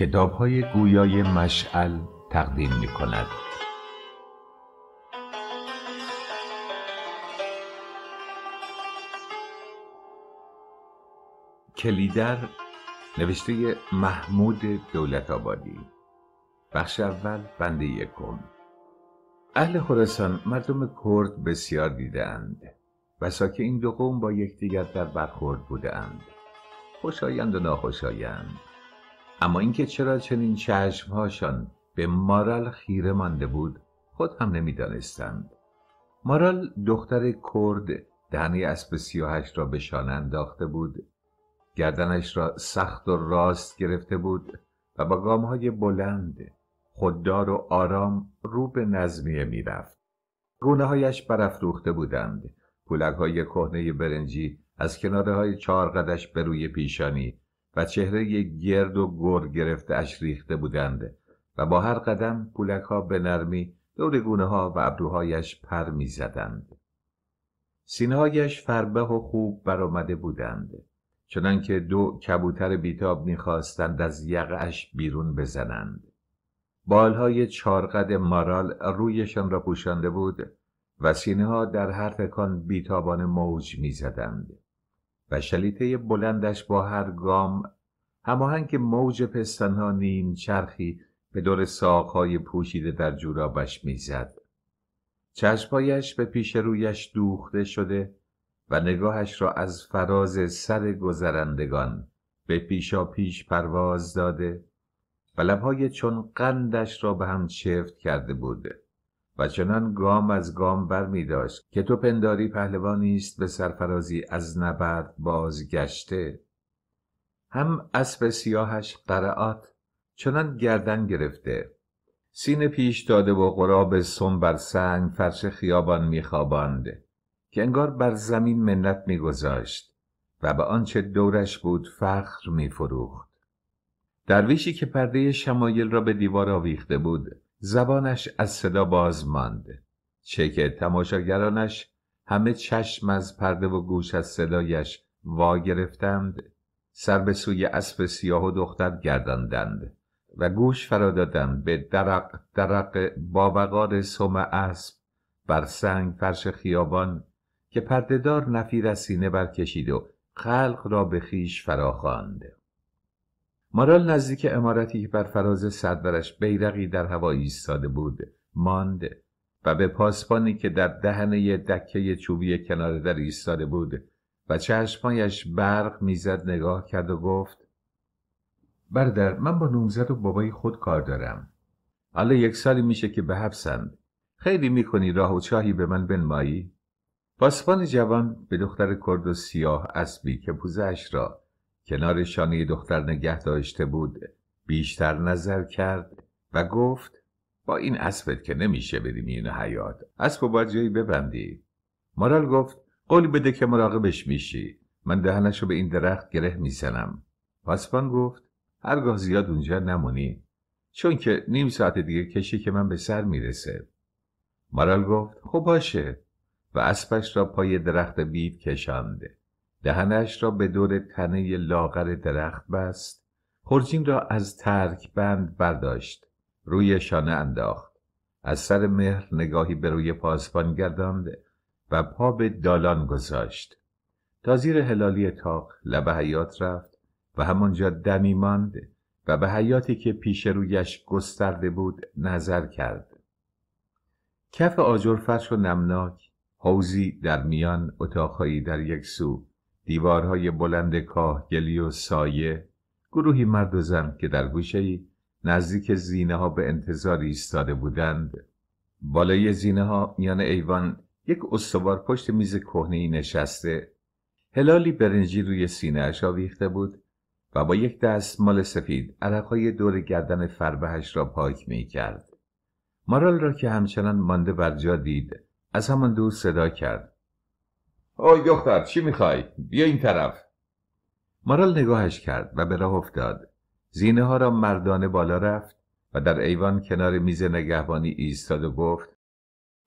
کتاب های گویای مشعل تقدیم می کند. کلیدر نوشته محمود دولت آبادی بخش اول بند یکم اهل خراسان مردم کرد بسیار دیدند و که این دو قوم با یکدیگر در برخورد بودند. خوشایند و ناخوشایند اما اینکه چرا چنین چشمهاشان به مارال خیره مانده بود خود هم نمیدانستند مارال دختر کرد دهنه اسب سیاهش را به شانه انداخته بود گردنش را سخت و راست گرفته بود و با گامهای بلند خوددار و آرام رو به نظمیه میرفت گونه هایش برافروخته بودند پولک های کهنه برنجی از کناره های چهار قدش به روی پیشانی و چهره گرد و گر گرفته اش ریخته بودند و با هر قدم پولک ها به نرمی دور گونه ها و ابروهایش پر می زدند. سینهایش فربه و خوب برآمده بودند چنانکه دو کبوتر بیتاب میخواستند از یقهاش بیرون بزنند بالهای چارقد مارال رویشان را پوشانده بود و سینه ها در هر تکان بیتابانه موج میزدند و شلیته بلندش با هر گام که موج پستنها نیم چرخی به دور ساقهای پوشیده در جورابش میزد چشمهایش به پیش رویش دوخته شده و نگاهش را از فراز سر گذرندگان به پیشا پیش پرواز داده و لبهای چون قندش را به هم چفت کرده بود و چنان گام از گام بر می داشت که تو پنداری پهلوانی است به سرفرازی از نبرد بازگشته هم اسب سیاهش قرعات چنان گردن گرفته سینه پیش داده و قراب سم بر سنگ فرش خیابان میخواباند که انگار بر زمین منت میگذاشت و به آنچه دورش بود فخر میفروخت درویشی که پرده شمایل را به دیوار آویخته بود زبانش از صدا باز ماند چه که تماشاگرانش همه چشم از پرده و گوش از صدایش وا گرفتند سر به سوی اسب سیاه و دختر گرداندند و گوش فرا دادند به درق درق با وقار سم اسب بر سنگ فرش خیابان که پردهدار نفیر از سینه برکشید و خلق را به خیش فراخواند مارال نزدیک امارتی بر فراز صدبرش بیرقی در هوا ایستاده بود مانده و به پاسبانی که در دهنه دکه چوبی کنار در ایستاده بود و چشمایش برق میزد نگاه کرد و گفت برادر من با نومزد و بابای خود کار دارم حالا یک سالی میشه که به حبسند خیلی میکنی راه و چاهی به من بنمایی پاسبان جوان به دختر کرد و سیاه اسبی که پوزش را کنار شانه دختر نگه داشته بود بیشتر نظر کرد و گفت با این اسبت که نمیشه بریم این حیات اسب باید جایی ببندی مارال گفت قولی بده که مراقبش میشی من دهنشو به این درخت گره میزنم پاسبان گفت هرگاه زیاد اونجا نمونی چون که نیم ساعت دیگه کشی که من به سر میرسه مارال گفت خب باشه و اسبش را پای درخت بیب کشاند دهنش را به دور تنه لاغر درخت بست خورجین را از ترک بند برداشت روی شانه انداخت از سر مهر نگاهی به روی پاسبان گرداند و پا به دالان گذاشت تا زیر هلالی تاق لب حیات رفت و همانجا دمی ماند و به حیاتی که پیش رویش گسترده بود نظر کرد کف آجر فرش و نمناک حوزی در میان اتاقهایی در یک سو دیوارهای بلند گلی و سایه گروهی مرد و زن که در گوشهای نزدیک زینه ها به انتظار ایستاده بودند بالای زینه ها میان ایوان یک استوار پشت میز کهنه نشسته هلالی برنجی روی سینه اش آویخته بود و با یک دست مال سفید عرقهای دور گردن فربهش را پاک می کرد. مارال را که همچنان مانده بر جا دید از همان دور صدا کرد آی دختر چی میخوای؟ بیا این طرف مارال نگاهش کرد و به راه افتاد زینه ها را مردانه بالا رفت و در ایوان کنار میز نگهبانی ایستاد و گفت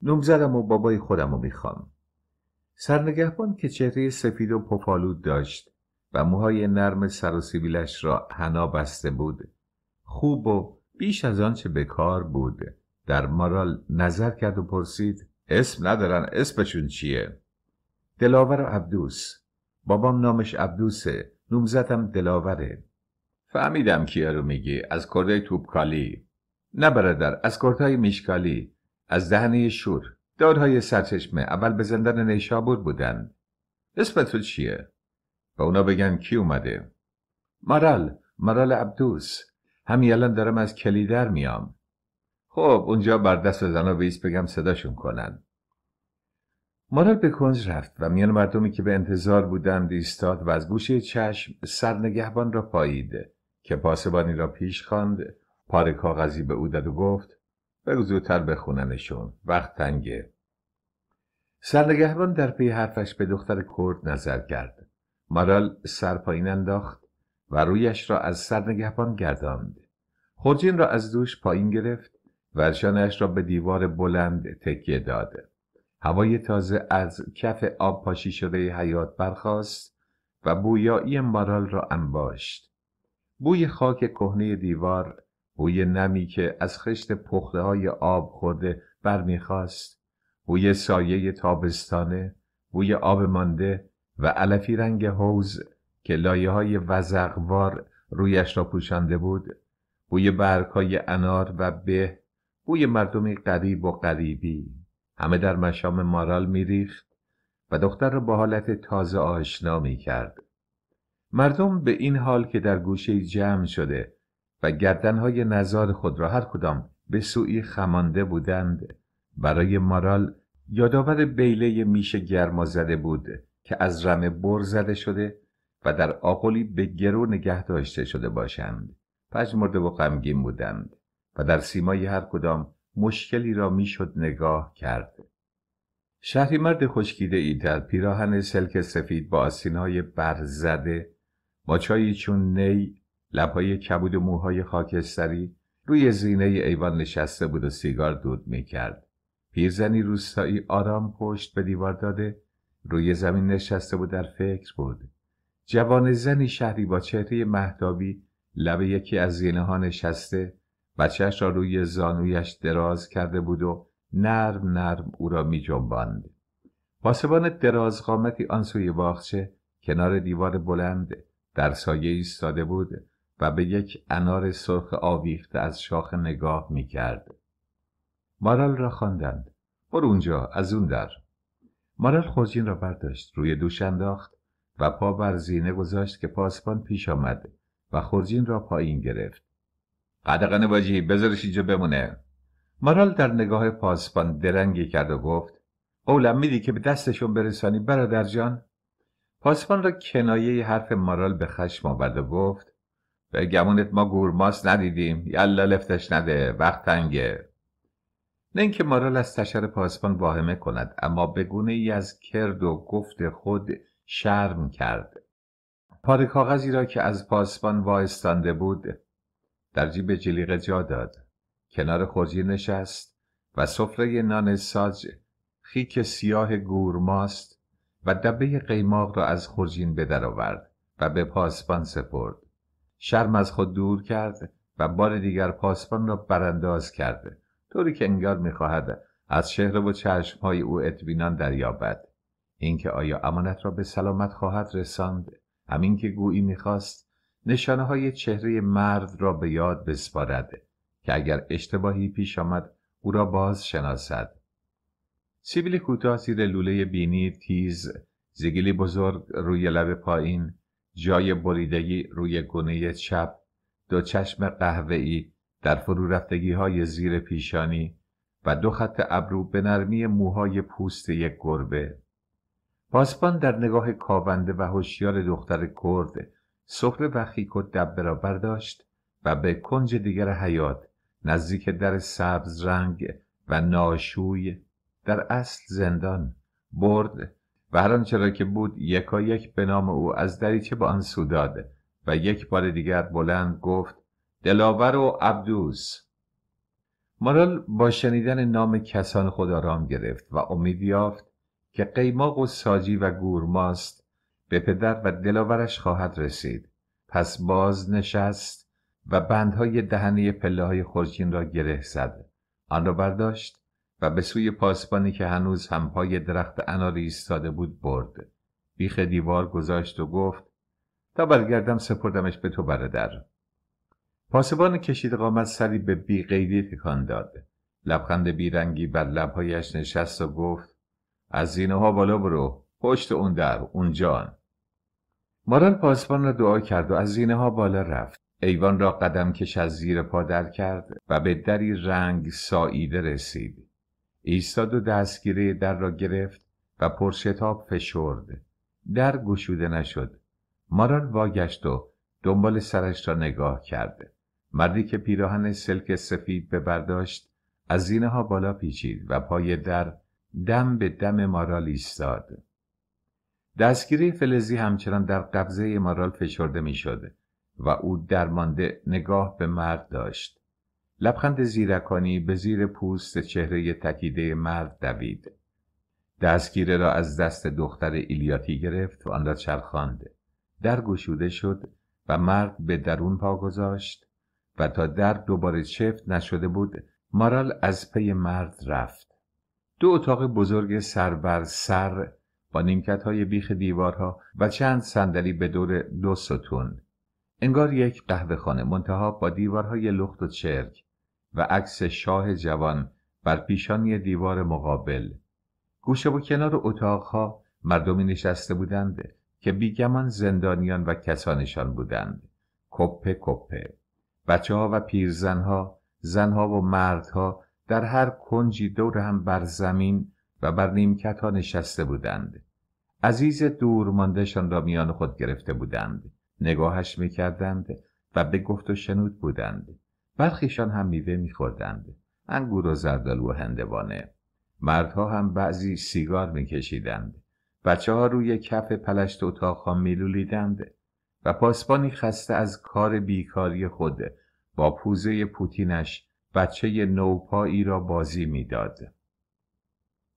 نومزدم و بابای خودم رو میخوام سرنگهبان که چهره سفید و پفالود داشت و موهای نرم سر و سیبیلش را حنا بسته بود خوب و بیش از آنچه به کار بود در مارال نظر کرد و پرسید اسم ندارن اسمشون چیه دلاور و عبدوس بابام نامش عبدوسه نومزدم دلاوره فهمیدم کیا رو میگی از کردای توبکالی نه برادر از کرده میشکالی از دهنه شور دارهای سرچشمه اول به زندان نیشابور بودن اسم تو چیه؟ و اونا بگن کی اومده مرال مرال عبدوس همین الان دارم از کلی در میام خب اونجا بر دست زنا بگم صداشون کنن مارال به کنج رفت و میان مردمی که به انتظار بودند ایستاد و از گوشه چشم سر نگهبان را پایید که پاسبانی را پیش خواند پاره کاغذی به او داد و گفت بگو زودتر بخوننشون وقت تنگه سرنگهبان در پی حرفش به دختر کرد نظر کرد مارال سر پایین انداخت و رویش را از سرنگهبان گرداند خورجین را از دوش پایین گرفت و را به دیوار بلند تکیه داده هوای تازه از کف آب پاشی شده حیات برخاست و بویایی مارال را انباشت. بوی خاک کهنه دیوار، بوی نمی که از خشت پخته های آب خورده برمیخواست، بوی سایه تابستانه، بوی آب مانده و علفی رنگ حوز که لایه های وزغوار رویش را پوشانده بود، بوی برگهای انار و به، بوی مردمی قریب و قریبی، همه در مشام مارال میریخت و دختر را با حالت تازه آشنا می کرد. مردم به این حال که در گوشه جمع شده و گردنهای نظار خود را هر کدام به سوی خمانده بودند برای مارال یادآور بیله میشه گرما زده بود که از رمه بر زده شده و در آقلی به گرو نگه داشته شده باشند مرده و غمگین بودند و در سیمای هر کدام مشکلی را میشد نگاه کرد شهری مرد خشکیده ای در پیراهن سلک سفید با آسینهای برزده ماچایی چون نی لبهای کبود و موهای خاکستری روی زینه ایوان نشسته بود و سیگار دود میکرد پیرزنی روستایی آرام پشت به دیوار داده روی زمین نشسته بود در فکر بود جوان زنی شهری با چهره مهتابی لب یکی از زینه ها نشسته بچهش را روی زانویش دراز کرده بود و نرم نرم او را می جنباند. پاسبان دراز قامتی آن سوی باغچه کنار دیوار بلند در سایه ایستاده بود و به یک انار سرخ آویخته از شاخ نگاه می کرد. مارال را خواندند. برو اونجا از اون در. مارال خورجین را برداشت روی دوش انداخت و پا بر زینه گذاشت که پاسبان پیش آمد و خورجین را پایین گرفت. قدقن واجی بذارش اینجا بمونه مارال در نگاه پاسبان درنگی کرد و گفت قولم میدی که به دستشون برسانی برادر جان پاسبان را کنایه حرف مارال به خشم آورد و گفت به گمونت ما گورماس ندیدیم یلا لفتش نده وقت تنگه نه اینکه مارال از تشر پاسبان واهمه کند اما به گونه ای از کرد و گفت خود شرم کرد پاره کاغذی را که از پاسبان واستانده بود در جیب جلیقه جا داد کنار خرجین نشست و سفره نان ساج خیک سیاه گورماست و دبه قیماق را از خورجین بدر آورد و به پاسبان سپرد شرم از خود دور کرد و بار دیگر پاسبان را برانداز کرده طوری که انگار میخواهد از شهر و چشمهای او اطمینان دریابد اینکه آیا امانت را به سلامت خواهد رساند همین که گویی میخواست نشانه های چهره مرد را به یاد بسپارد که اگر اشتباهی پیش آمد او را باز شناسد سیبیل کوتاه زیر لوله بینی تیز زگیلی بزرگ روی لب پایین جای بریدگی روی گونه چپ دو چشم قهوه‌ای در فرو رفتگی های زیر پیشانی و دو خط ابرو به نرمی موهای پوست یک گربه پاسبان در نگاه کاونده و هوشیار دختر کرد وخیک و دبه را برداشت و به کنج دیگر حیات نزدیک در سبز رنگ و ناشوی در اصل زندان برد و هر آنچه را که بود یکا یک به نام او از دریچه به آن سو داد و یک بار دیگر بلند گفت دلاور و عبدوس مارال با شنیدن نام کسان خود آرام گرفت و امید یافت که قیماق و ساجی و گورماست به پدر و دلاورش خواهد رسید پس باز نشست و بندهای دهنه پله های خرجین را گره زد آن را برداشت و به سوی پاسبانی که هنوز هم پای درخت اناری ایستاده بود برد بیخ دیوار گذاشت و گفت تا برگردم سپردمش به تو برادر پاسبان کشید قامت سری به بیقیدی تکان داد لبخند بیرنگی بر لبهایش نشست و گفت از زینه ها بالا برو پشت اون در اونجا مارال پاسبان را دعا کرد و از زینه ها بالا رفت ایوان را قدم کش از زیر پا در کرد و به دری رنگ ساییده رسید ایستاد و دستگیره در را گرفت و پرشتاب فشرد در گشوده نشد مارال واگشت و دنبال سرش را نگاه کرد مردی که پیراهن سلک سفید به برداشت از زینه ها بالا پیچید و پای در دم به دم مارال ایستاد دستگیری فلزی همچنان در قبضه مارال فشرده می شده و او درمانده نگاه به مرد داشت. لبخند زیرکانی به زیر پوست چهره تکیده مرد دوید. دستگیره را از دست دختر ایلیاتی گرفت و آن را چرخاند. در گشوده شد و مرد به درون پا گذاشت و تا در دوباره چفت نشده بود مارال از پی مرد رفت. دو اتاق بزرگ سر سر با نیمکت های بیخ دیوارها و چند صندلی به دور دو ستون انگار یک قهوه خانه منتها با دیوارهای لخت و چرک و عکس شاه جوان بر پیشانی دیوار مقابل گوشه و کنار اتاقها مردمی نشسته بودند که بیگمان زندانیان و کسانشان بودند کپه کپه بچه ها و پیرزنها زنها و مردها در هر کنجی دور هم بر زمین و بر نیمکت ها نشسته بودند عزیز دور ماندهشان را میان خود گرفته بودند نگاهش میکردند و به گفت و شنود بودند برخیشان هم میوه میخوردند انگور و زردال و هندوانه مردها هم بعضی سیگار میکشیدند بچه ها روی کف پلشت اتاق ها میلولیدند و پاسبانی خسته از کار بیکاری خود با پوزه پوتینش بچه نوپایی را بازی میداد.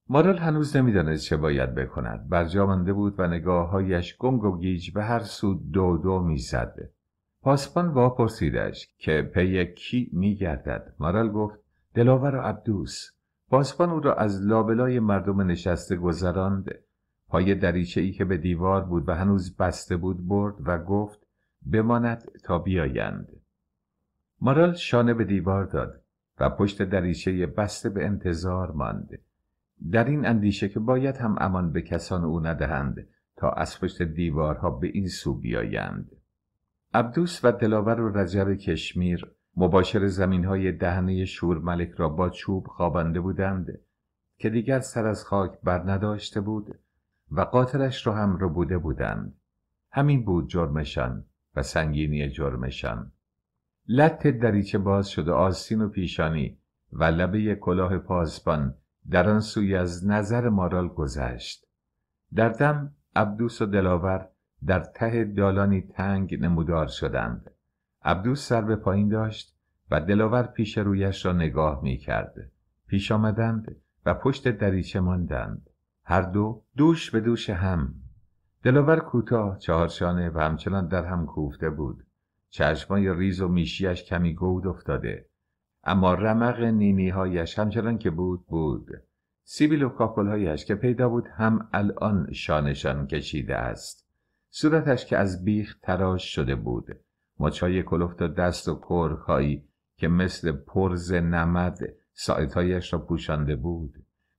مارال هنوز نمیدانست چه باید بکند برجا مانده بود و نگاههایش گنگ و گیج به هر سو دو دو میزد پاسبان واپرسیدش که پی کی میگردد مارال گفت دلاور و عبدوس پاسبان او را از لابلای مردم نشسته گذراند پای دریچه ای که به دیوار بود و هنوز بسته بود برد و گفت بماند تا بیایند مارال شانه به دیوار داد و پشت دریچه بسته به انتظار ماند در این اندیشه که باید هم امان به کسان او ندهند تا از پشت دیوارها به این سو بیایند عبدوس و دلاور و رجب کشمیر مباشر زمین های دهنه شور ملک را با چوب خوابانده بودند که دیگر سر از خاک بر نداشته بود و قاتلش را هم رو بوده بودند همین بود جرمشان و سنگینی جرمشان لط دریچه باز شده آستین و پیشانی و لبه کلاه پاسبان در آن سوی از نظر مارال گذشت در دم عبدوس و دلاور در ته دالانی تنگ نمودار شدند عبدوس سر به پایین داشت و دلاور پیش رویش را نگاه می کرد. پیش آمدند و پشت دریچه ماندند هر دو دوش به دوش هم دلاور کوتاه چهارشانه و همچنان در هم کوفته بود چشمای ریز و میشیش کمی گود افتاده اما رمق نینی هایش همچنان که بود بود سیبیل و هایش که پیدا بود هم الان شانشان کشیده است صورتش که از بیخ تراش شده بود مچای کلفت و دست و کرهایی که مثل پرز نمد سایتهایش را پوشانده بود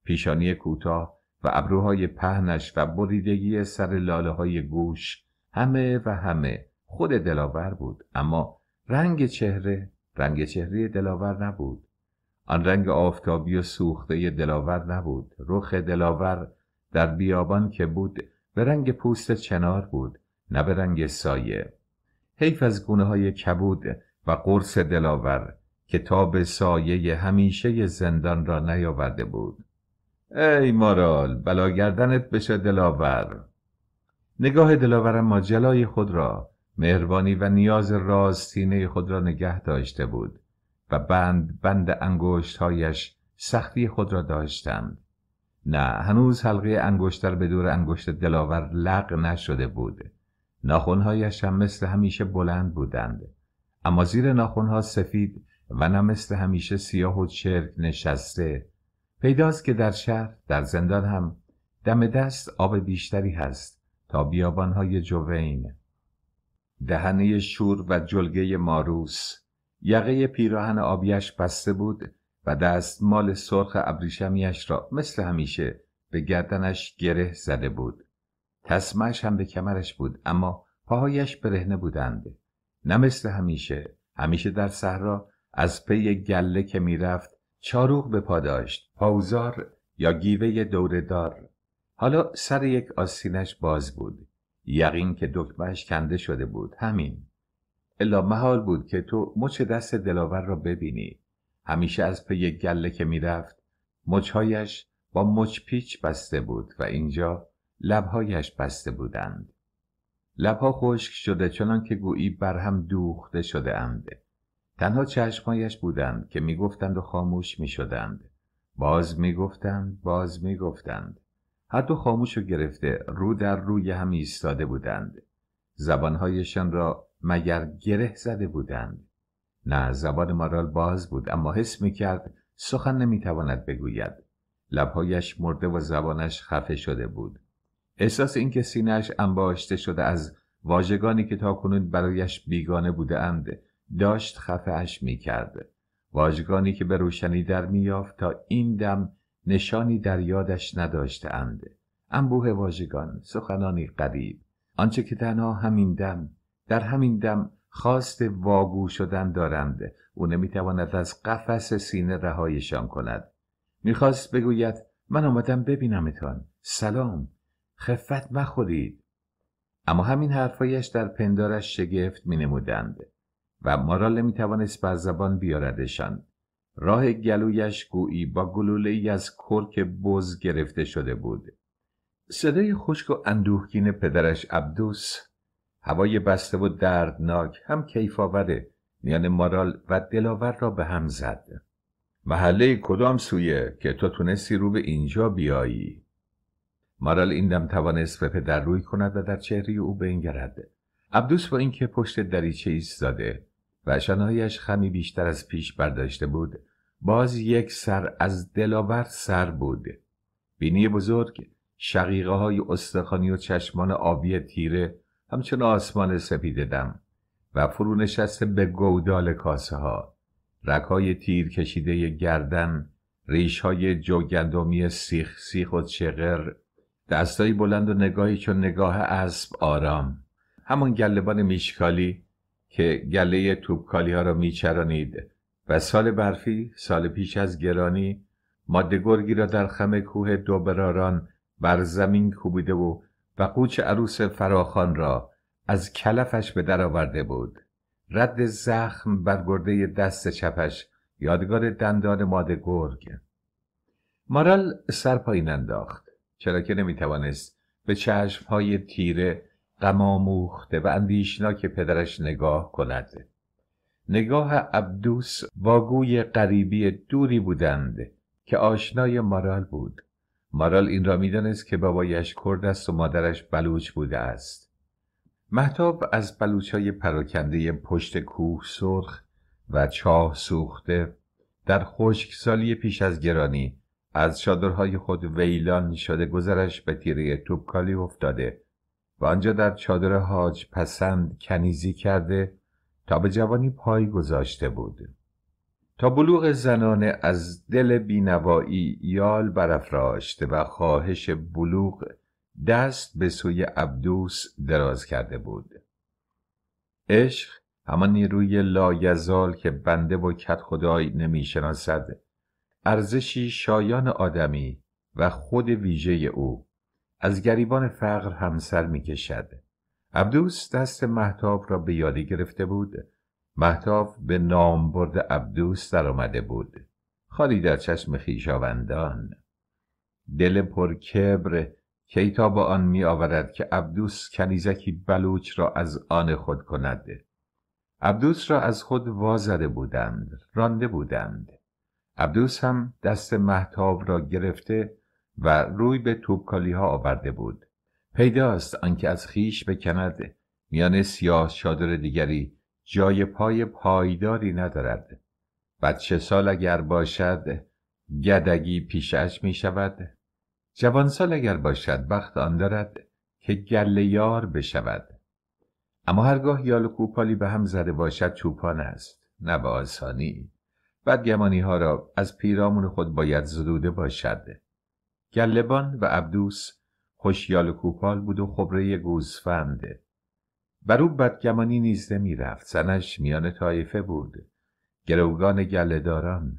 پیشانی کوتاه و ابروهای پهنش و بریدگی سر لاله های گوش همه و همه خود دلاور بود اما رنگ چهره رنگ چهره دلاور نبود آن رنگ آفتابی و سوخته دلاور نبود رخ دلاور در بیابان که بود به رنگ پوست چنار بود نه به رنگ سایه حیف از گونه های کبود و قرص دلاور که تاب سایه همیشه زندان را نیاورده بود ای مارال بلاگردنت بشه دلاور نگاه دلاورم ما جلای خود را مهربانی و نیاز سینه خود را نگه داشته بود و بند بند انگشتهایش سختی خود را داشتند نه هنوز حلقه انگشتر به دور انگشت دلاور لق نشده بود ناخونهایش هم مثل همیشه بلند بودند اما زیر ناخونها سفید و نه مثل همیشه سیاه و چرک نشسته پیداست که در شهر در زندان هم دم دست آب بیشتری هست تا بیابانهای جوین دهنه شور و جلگه ماروس یقه پیراهن آبیش بسته بود و دستمال سرخ ابریشمیش را مثل همیشه به گردنش گره زده بود تسمهش هم به کمرش بود اما پاهایش برهنه بودند نه مثل همیشه همیشه در صحرا از پی گله که میرفت چاروغ به پا داشت پاوزار یا گیوه دوردار حالا سر یک آسینش باز بود یقین که دکمهش کنده شده بود همین الا محال بود که تو مچ دست دلاور را ببینی همیشه از پی گله که میرفت مچهایش با مچ پیچ بسته بود و اینجا لبهایش بسته بودند لبها خشک شده چنان که گویی بر هم دوخته شده اند. تنها چشمایش بودند که میگفتند و خاموش میشدند باز میگفتند باز میگفتند حتی خاموش و گرفته رو در روی هم ایستاده بودند زبانهایشان را مگر گره زده بودند نه زبان مارال باز بود اما حس میکرد سخن نمیتواند بگوید لبهایش مرده و زبانش خفه شده بود احساس اینکه سینهاش انباشته شده از واژگانی که تاکنون برایش بیگانه بودهاند داشت خفهاش میکرد واژگانی که به روشنی در میافت تا این دم نشانی در یادش نداشته اند. انبوه واژگان سخنانی قریب آنچه که تنها همین دم در همین دم خواست واگو شدن دارند او نمیتواند از قفس سینه رهایشان کند میخواست بگوید من آمدم ببینمتان سلام خفت مخورید اما همین حرفایش در پندارش شگفت مینمودند و مارال نمیتوانست بر زبان بیاردشان راه گلویش گویی با گلوله ای از کرک بز گرفته شده بود صدای خشک و اندوهگین پدرش عبدوس هوای بسته و دردناک هم کیفاوره میان مارال و دلاور را به هم زد محله کدام سویه که تو تونستی رو به اینجا بیایی مارال این دم توانست به پدر روی کند و در چهره او بنگرد عبدوس با اینکه پشت دریچه ایستاده و شنایش خمی بیشتر از پیش برداشته بود باز یک سر از دلاور سر بود بینی بزرگ شقیقه های استخانی و چشمان آبی تیره همچون آسمان سپیده دم و فرو نشسته به گودال کاسه ها رکای تیر کشیده گردن ریش های جوگندمی سیخ سیخ و چغر دستایی بلند و نگاهی چون نگاه اسب آرام همان گلبان میشکالی که گله توبکالی ها را میچرانید و سال برفی سال پیش از گرانی ماده گرگی را در خم کوه دوبراران بر زمین کوبیده و و قوچ عروس فراخان را از کلفش به آورده بود رد زخم بر گرده دست چپش یادگار دندان ماده گرگ مارال سر پایین انداخت چرا که نمیتوانست به های تیره غمآموخته و اندیشناک پدرش نگاه کند نگاه عبدوس واگوی قریبی دوری بودند که آشنای مارال بود مارال این را میدانست که بابایش کرد است و مادرش بلوچ بوده است محتاب از های پراکنده پشت کوه سرخ و چاه سوخته در خشکسالی پیش از گرانی از چادرهای خود ویلان شده گذرش به تیره توبکالی افتاده و آنجا در چادر حاج پسند کنیزی کرده تا به جوانی پای گذاشته بود تا بلوغ زنانه از دل بینوایی یال برافراشته و خواهش بلوغ دست به سوی عبدوس دراز کرده بود عشق همان نیروی لایزال که بنده و کت خدای نمیشناسد ارزشی شایان آدمی و خود ویژه او از گریبان فقر همسر میکشد عبدوس دست محتاب را به یادی گرفته بود محتاب به نام برد عبدوس در آمده بود خالی در چشم خیشاوندان دل پر کبر کیتا با آن می آورد که عبدوس کنیزکی بلوچ را از آن خود کند عبدوس را از خود وازده بودند رانده بودند عبدوس هم دست محتاب را گرفته و روی به توبکالی ها آورده بود پیداست آنکه از خویش بکند میان سیاه شادر دیگری جای پای پایداری ندارد بچه سال اگر باشد گدگی پیشش می شود جوان سال اگر باشد بخت آن دارد که گله یار بشود اما هرگاه یال و کوپالی به هم زده باشد چوپان است نه به آسانی بدگمانی ها را از پیرامون خود باید زدوده باشد گلبان و عبدوس خوشیال کوپال بود و خبره گوزفنده بر او بدگمانی نیزده میرفت زنش میان طایفه بود گروگان گلهداران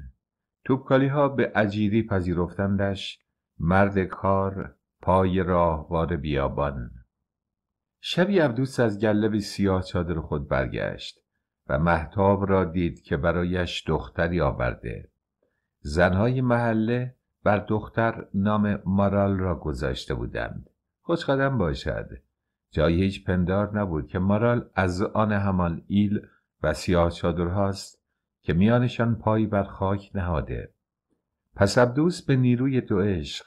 توبکالی ها به عجیری پذیرفتندش مرد کار پای راهوار بیابان شبی عبدوس از گله سیاه چادر خود برگشت و محتاب را دید که برایش دختری آورده زنهای محله بر دختر نام مارال را گذاشته بودند خوشقدم باشد جایی هیچ پندار نبود که مارال از آن همان ایل و سیاه چادرهاست که میانشان پای بر خاک نهاده پس عبدوس به نیروی دو عشق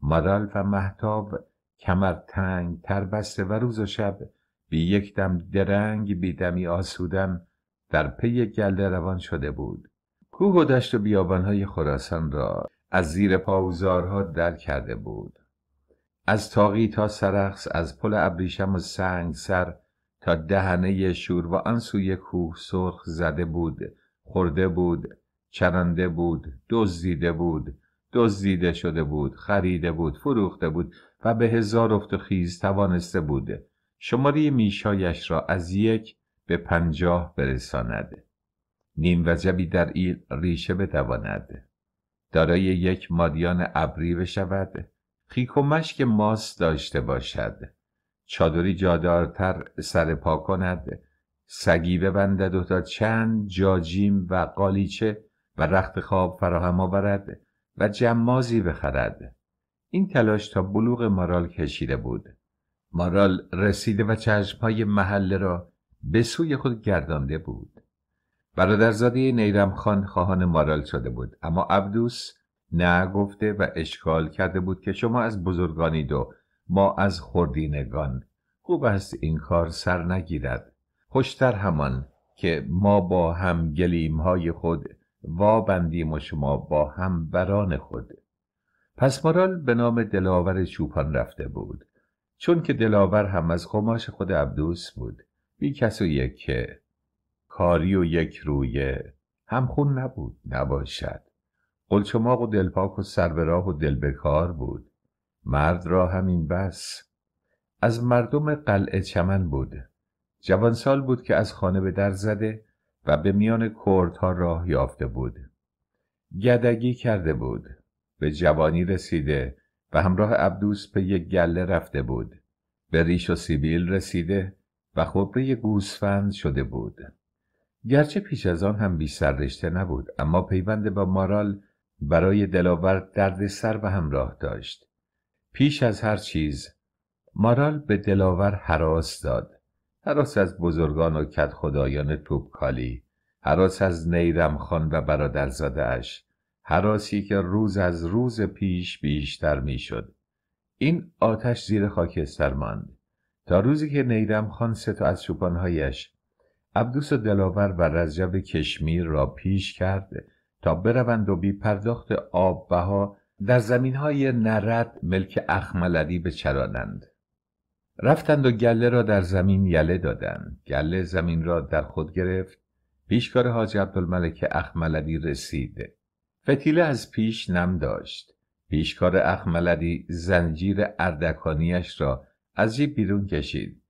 مارال و محتاب کمر تنگ تر بسته و روز و شب بی یک دم درنگ بی دمی آسودن در پی گله روان شده بود کوه و دشت و بیابانهای خراسان را از زیر پاوزارها در کرده بود از تاقی تا سرخس از پل ابریشم و سنگ سر تا دهنه شور و آن سوی کوه سرخ زده بود خورده بود چرنده بود دزدیده بود دزدیده شده بود خریده بود فروخته بود و به هزار افت و خیز توانسته بود شماره میشایش را از یک به پنجاه برساند نیم وجبی در ایل ریشه بتواند دارای یک مادیان ابری بشود خیک و مشک ماس داشته باشد چادری جادارتر سر پا کند سگی ببندد و تا چند جاجیم و قالیچه و رخت خواب فراهم آورد و جمازی بخرد این تلاش تا بلوغ مارال کشیده بود مارال رسیده و چشمهای محله را به سوی خود گردانده بود برادرزاده نیرم خان خواهان مارال شده بود اما عبدوس نه گفته و اشکال کرده بود که شما از بزرگانی و ما از خردینگان خوب است این کار سر نگیرد خوشتر همان که ما با هم گلیم های خود وابندیم و شما با هم بران خود پس مارال به نام دلاور چوپان رفته بود چون که دلاور هم از خماش خود عبدوس بود بی که کاری و یک رویه همخون نبود نباشد قلچماق و دلپاک و سر و دل بود مرد را همین بس از مردم قلعه چمن بود جوان سال بود که از خانه به در زده و به میان کردها راه یافته بود گدگی کرده بود به جوانی رسیده و همراه عبدوس به یک گله رفته بود به ریش و سیبیل رسیده و خبره گوسفند شده بود گرچه پیش از آن هم رشته نبود اما پیوند با مارال برای دلاور درد سر به همراه داشت پیش از هر چیز مارال به دلاور حراس داد حراس از بزرگان و کت خدایان توبکالی حراس از نیرم خان و برادرزاده اش حراسی که روز از روز پیش بیشتر میشد این آتش زیر خاکستر ماند تا روزی که نیرم خان سه تا از چوپانهایش عبدوس دلاور و رجب کشمیر را پیش کرد تا بروند و بی پرداخت آب بها در زمین های نرد ملک اخملدی به چرانند رفتند و گله را در زمین یله دادند گله زمین را در خود گرفت پیشکار حاج عبدالملک اخملدی رسید فتیله از پیش نم داشت پیشکار اخملدی زنجیر اردکانیش را از جیب بیرون کشید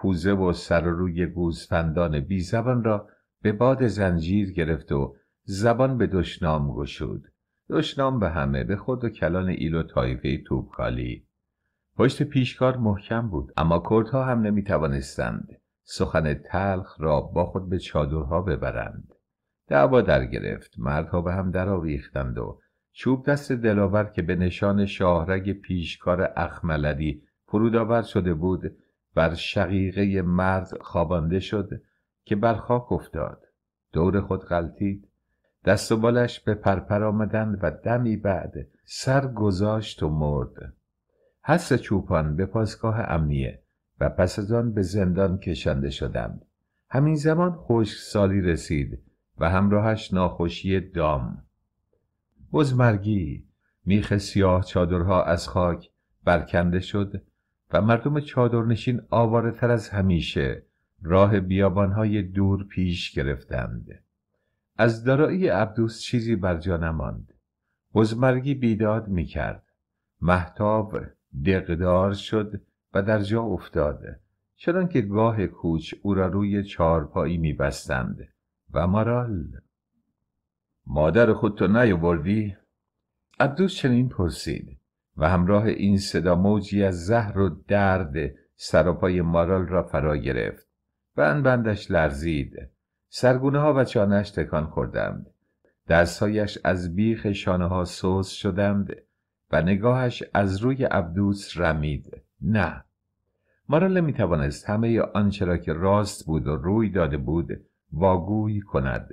پوزه و سر و روی گوزفندان بی زبان را به باد زنجیر گرفت و زبان به دشنام گشود دشنام به همه به خود و کلان ایل و تایفه توبخالی پشت پیشکار محکم بود اما کردها هم نمی توانستند سخن تلخ را با خود به چادرها ببرند دعوا در گرفت مردها به هم درآویختند و چوب دست دلاور که به نشان شاهرگ پیشکار اخملدی فرود آور شده بود بر شقیقه مرد خوابانده شد که بر خاک افتاد دور خود غلطید دست و بالش به پرپر آمدند و دمی بعد سر گذاشت و مرد حس چوپان به پاسگاه امنیه و پس از آن به زندان کشنده شدند همین زمان خوش سالی رسید و همراهش ناخوشی دام بزمرگی میخ سیاه چادرها از خاک برکنده شد و مردم چادرنشین آواره تر از همیشه راه بیابانهای دور پیش گرفتند از دارایی عبدوس چیزی بر جا نماند بزمرگی بیداد میکرد محتاب دقدار شد و در جا افتاد چنان که گاه کوچ او را روی چارپایی میبستند و مارال مادر خود تو نیاوردی عبدوس چنین پرسید و همراه این صدا موجی از زهر و درد سر و پای مارال را فرا گرفت بند بندش لرزید سرگونه ها و چانش تکان خوردند دستهایش از بیخ شانه ها سوز شدند و نگاهش از روی عبدوس رمید نه مارال می توانست همه آنچه را که راست بود و روی داده بود واگوی کند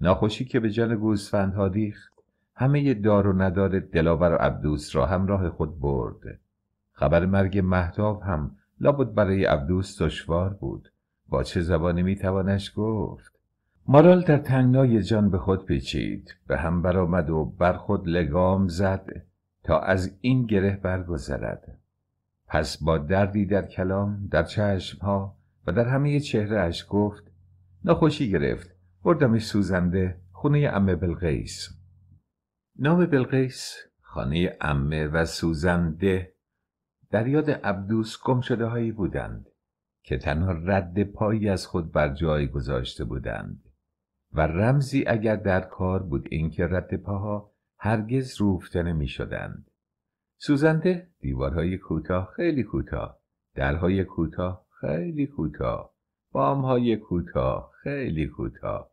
ناخوشی که به جان گوسفندها ریخت همه دار و ندار دلاور و عبدوس را همراه خود برد خبر مرگ مهتاب هم لابد برای عبدوس دشوار بود با چه زبانی میتوانش گفت مارال در تنگنای جان به خود پیچید به هم برآمد و بر خود لگام زد تا از این گره برگذرد پس با دردی در کلام در ها و در همه چهره اش گفت نخوشی گرفت بردمش سوزنده خونه امه بلقیس نام بلقیس خانه امه و سوزنده در یاد عبدوس گم شده هایی بودند که تنها رد پایی از خود بر جای گذاشته بودند و رمزی اگر در کار بود اینکه رد پاها هرگز روفته می شدند. سوزنده دیوارهای کوتاه خیلی کوتاه، درهای کوتاه خیلی کوتاه، بامهای کوتاه خیلی کوتاه.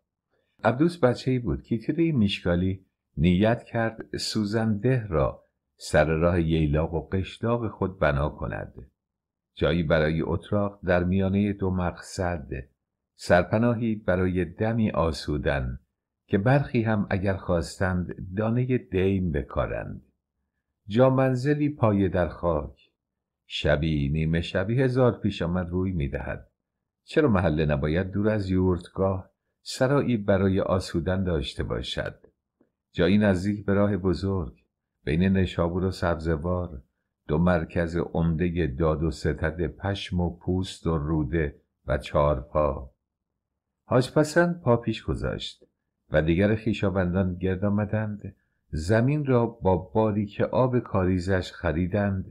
عبدوس بچه ای بود که تیره میشکالی نیت کرد سوزنده را سر راه ییلاق و قشلاق خود بنا کند جایی برای اتراق در میانه دو مقصد سرپناهی برای دمی آسودن که برخی هم اگر خواستند دانه دیم بکارند جا منزلی پای در خاک شبی نیمه شبی هزار پیش آمد روی می دهد چرا محله نباید دور از یورتگاه سرایی برای آسودن داشته باشد جایی نزدیک به راه بزرگ بین نشابور و سبزوار دو مرکز عمده داد و ستد پشم و پوست و روده و چارپا حاج پسند پا پیش گذاشت و دیگر خیشابندان گرد آمدند زمین را با باری که آب کاریزش خریدند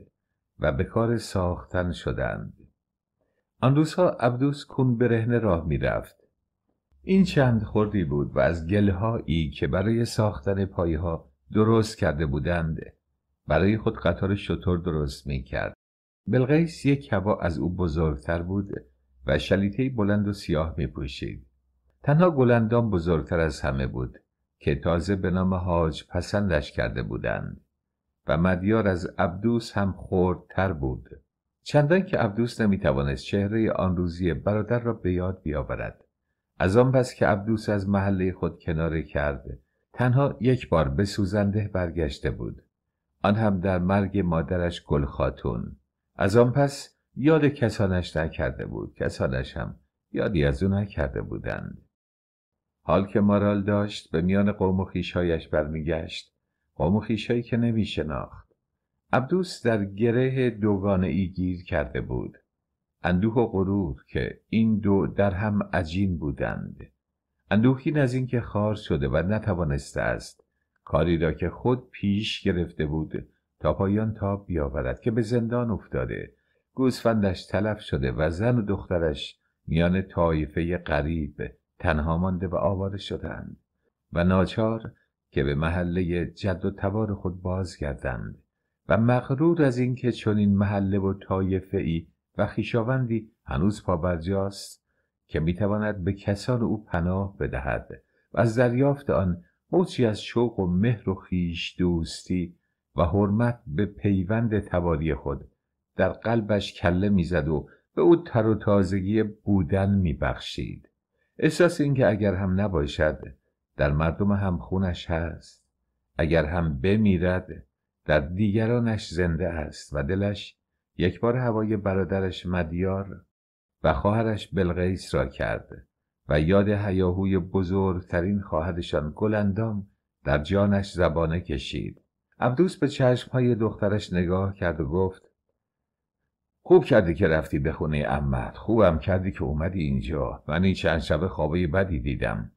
و به کار ساختن شدند آن روزها عبدوس به برهنه راه میرفت این چند خوردی بود و از گلهایی که برای ساختن پایها درست کرده بودند برای خود قطار شطور درست می کرد. بلغیس یک هوا از او بزرگتر بود و شلیته بلند و سیاه می پوشید. تنها گلندان بزرگتر از همه بود که تازه به نام حاج پسندش کرده بودند و مدیار از عبدوس هم خوردتر بود چندان که عبدوس نمی توانست چهره آن روزی برادر را به یاد بیاورد از آن پس که عبدوس از محله خود کناره کرده تنها یک بار به سوزنده برگشته بود آن هم در مرگ مادرش گل خاتون از آن پس یاد کسانش نکرده بود کسانش هم یادی از او نکرده بودند حال که مارال داشت به میان قوم و خیشهایش برمیگشت قوم و خیشهایی که نمیشناخت شناخت عبدوس در گره دوگانه ای گیر کرده بود اندوه و غرور که این دو در هم عجین بودند اندوهین از اینکه خار شده و نتوانسته است کاری را که خود پیش گرفته بود تا پایان تا بیاورد که به زندان افتاده گوسفندش تلف شده و زن و دخترش میان طایفه غریب تنها مانده و آواره شدند و ناچار که به محله جد و تبار خود بازگردند و مغرور از اینکه چنین محله و طایفه ای و خیشاوندی هنوز پابرجاست که میتواند به کسان او پناه بدهد و از دریافت آن موچی از شوق و مهر و خیش دوستی و حرمت به پیوند توالی خود در قلبش کله میزد و به او تر و تازگی بودن میبخشید احساس اینکه اگر هم نباشد در مردم هم خونش هست اگر هم بمیرد در دیگرانش زنده است و دلش یک بار هوای برادرش مدیار و خواهرش بلغیس را کرد و یاد حیاهوی بزرگترین خواهرشان گلندام در جانش زبانه کشید عبدوس به چشمهای دخترش نگاه کرد و گفت خوب کردی که رفتی به خونه امت خوبم کردی که اومدی اینجا من این چند شبه خوابه بدی دیدم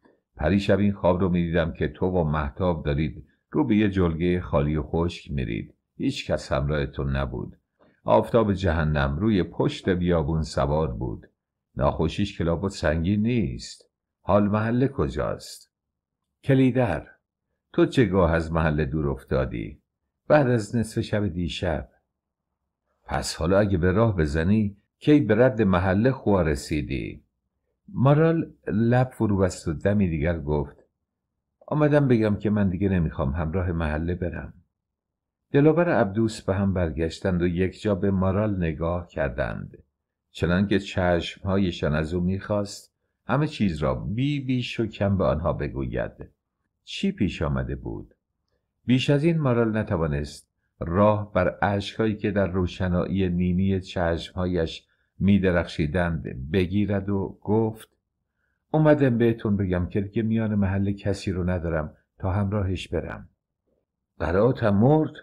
شب این خواب رو میدیدم که تو و محتاب دارید رو به یه جلگه خالی و خشک میرید هیچ کس همراهتون نبود آفتاب جهنم روی پشت بیابون سوار بود ناخوشیش کلاب سنگین نیست حال محله کجاست کلیدر تو چگاه از محله دور افتادی بعد از نصف شب دیشب پس حالا اگه به راه بزنی کی به رد محله خوا رسیدی مارال لب فرو بست و دمی دیگر گفت آمدم بگم که من دیگه نمیخوام همراه محله برم دلاور عبدوس به هم برگشتند و جا به مارال نگاه کردند چنانکه چشمهایشان از او میخواست همه چیز را بی بیش و کم به آنها بگوید چی پیش آمده بود بیش از این مارال نتوانست راه بر اشکهایی که در روشنایی نینی چشمهایش میدرخشیدند بگیرد و گفت اومدم بهتون بگم که دیگه میان محل کسی رو ندارم تا همراهش برم براتم مرد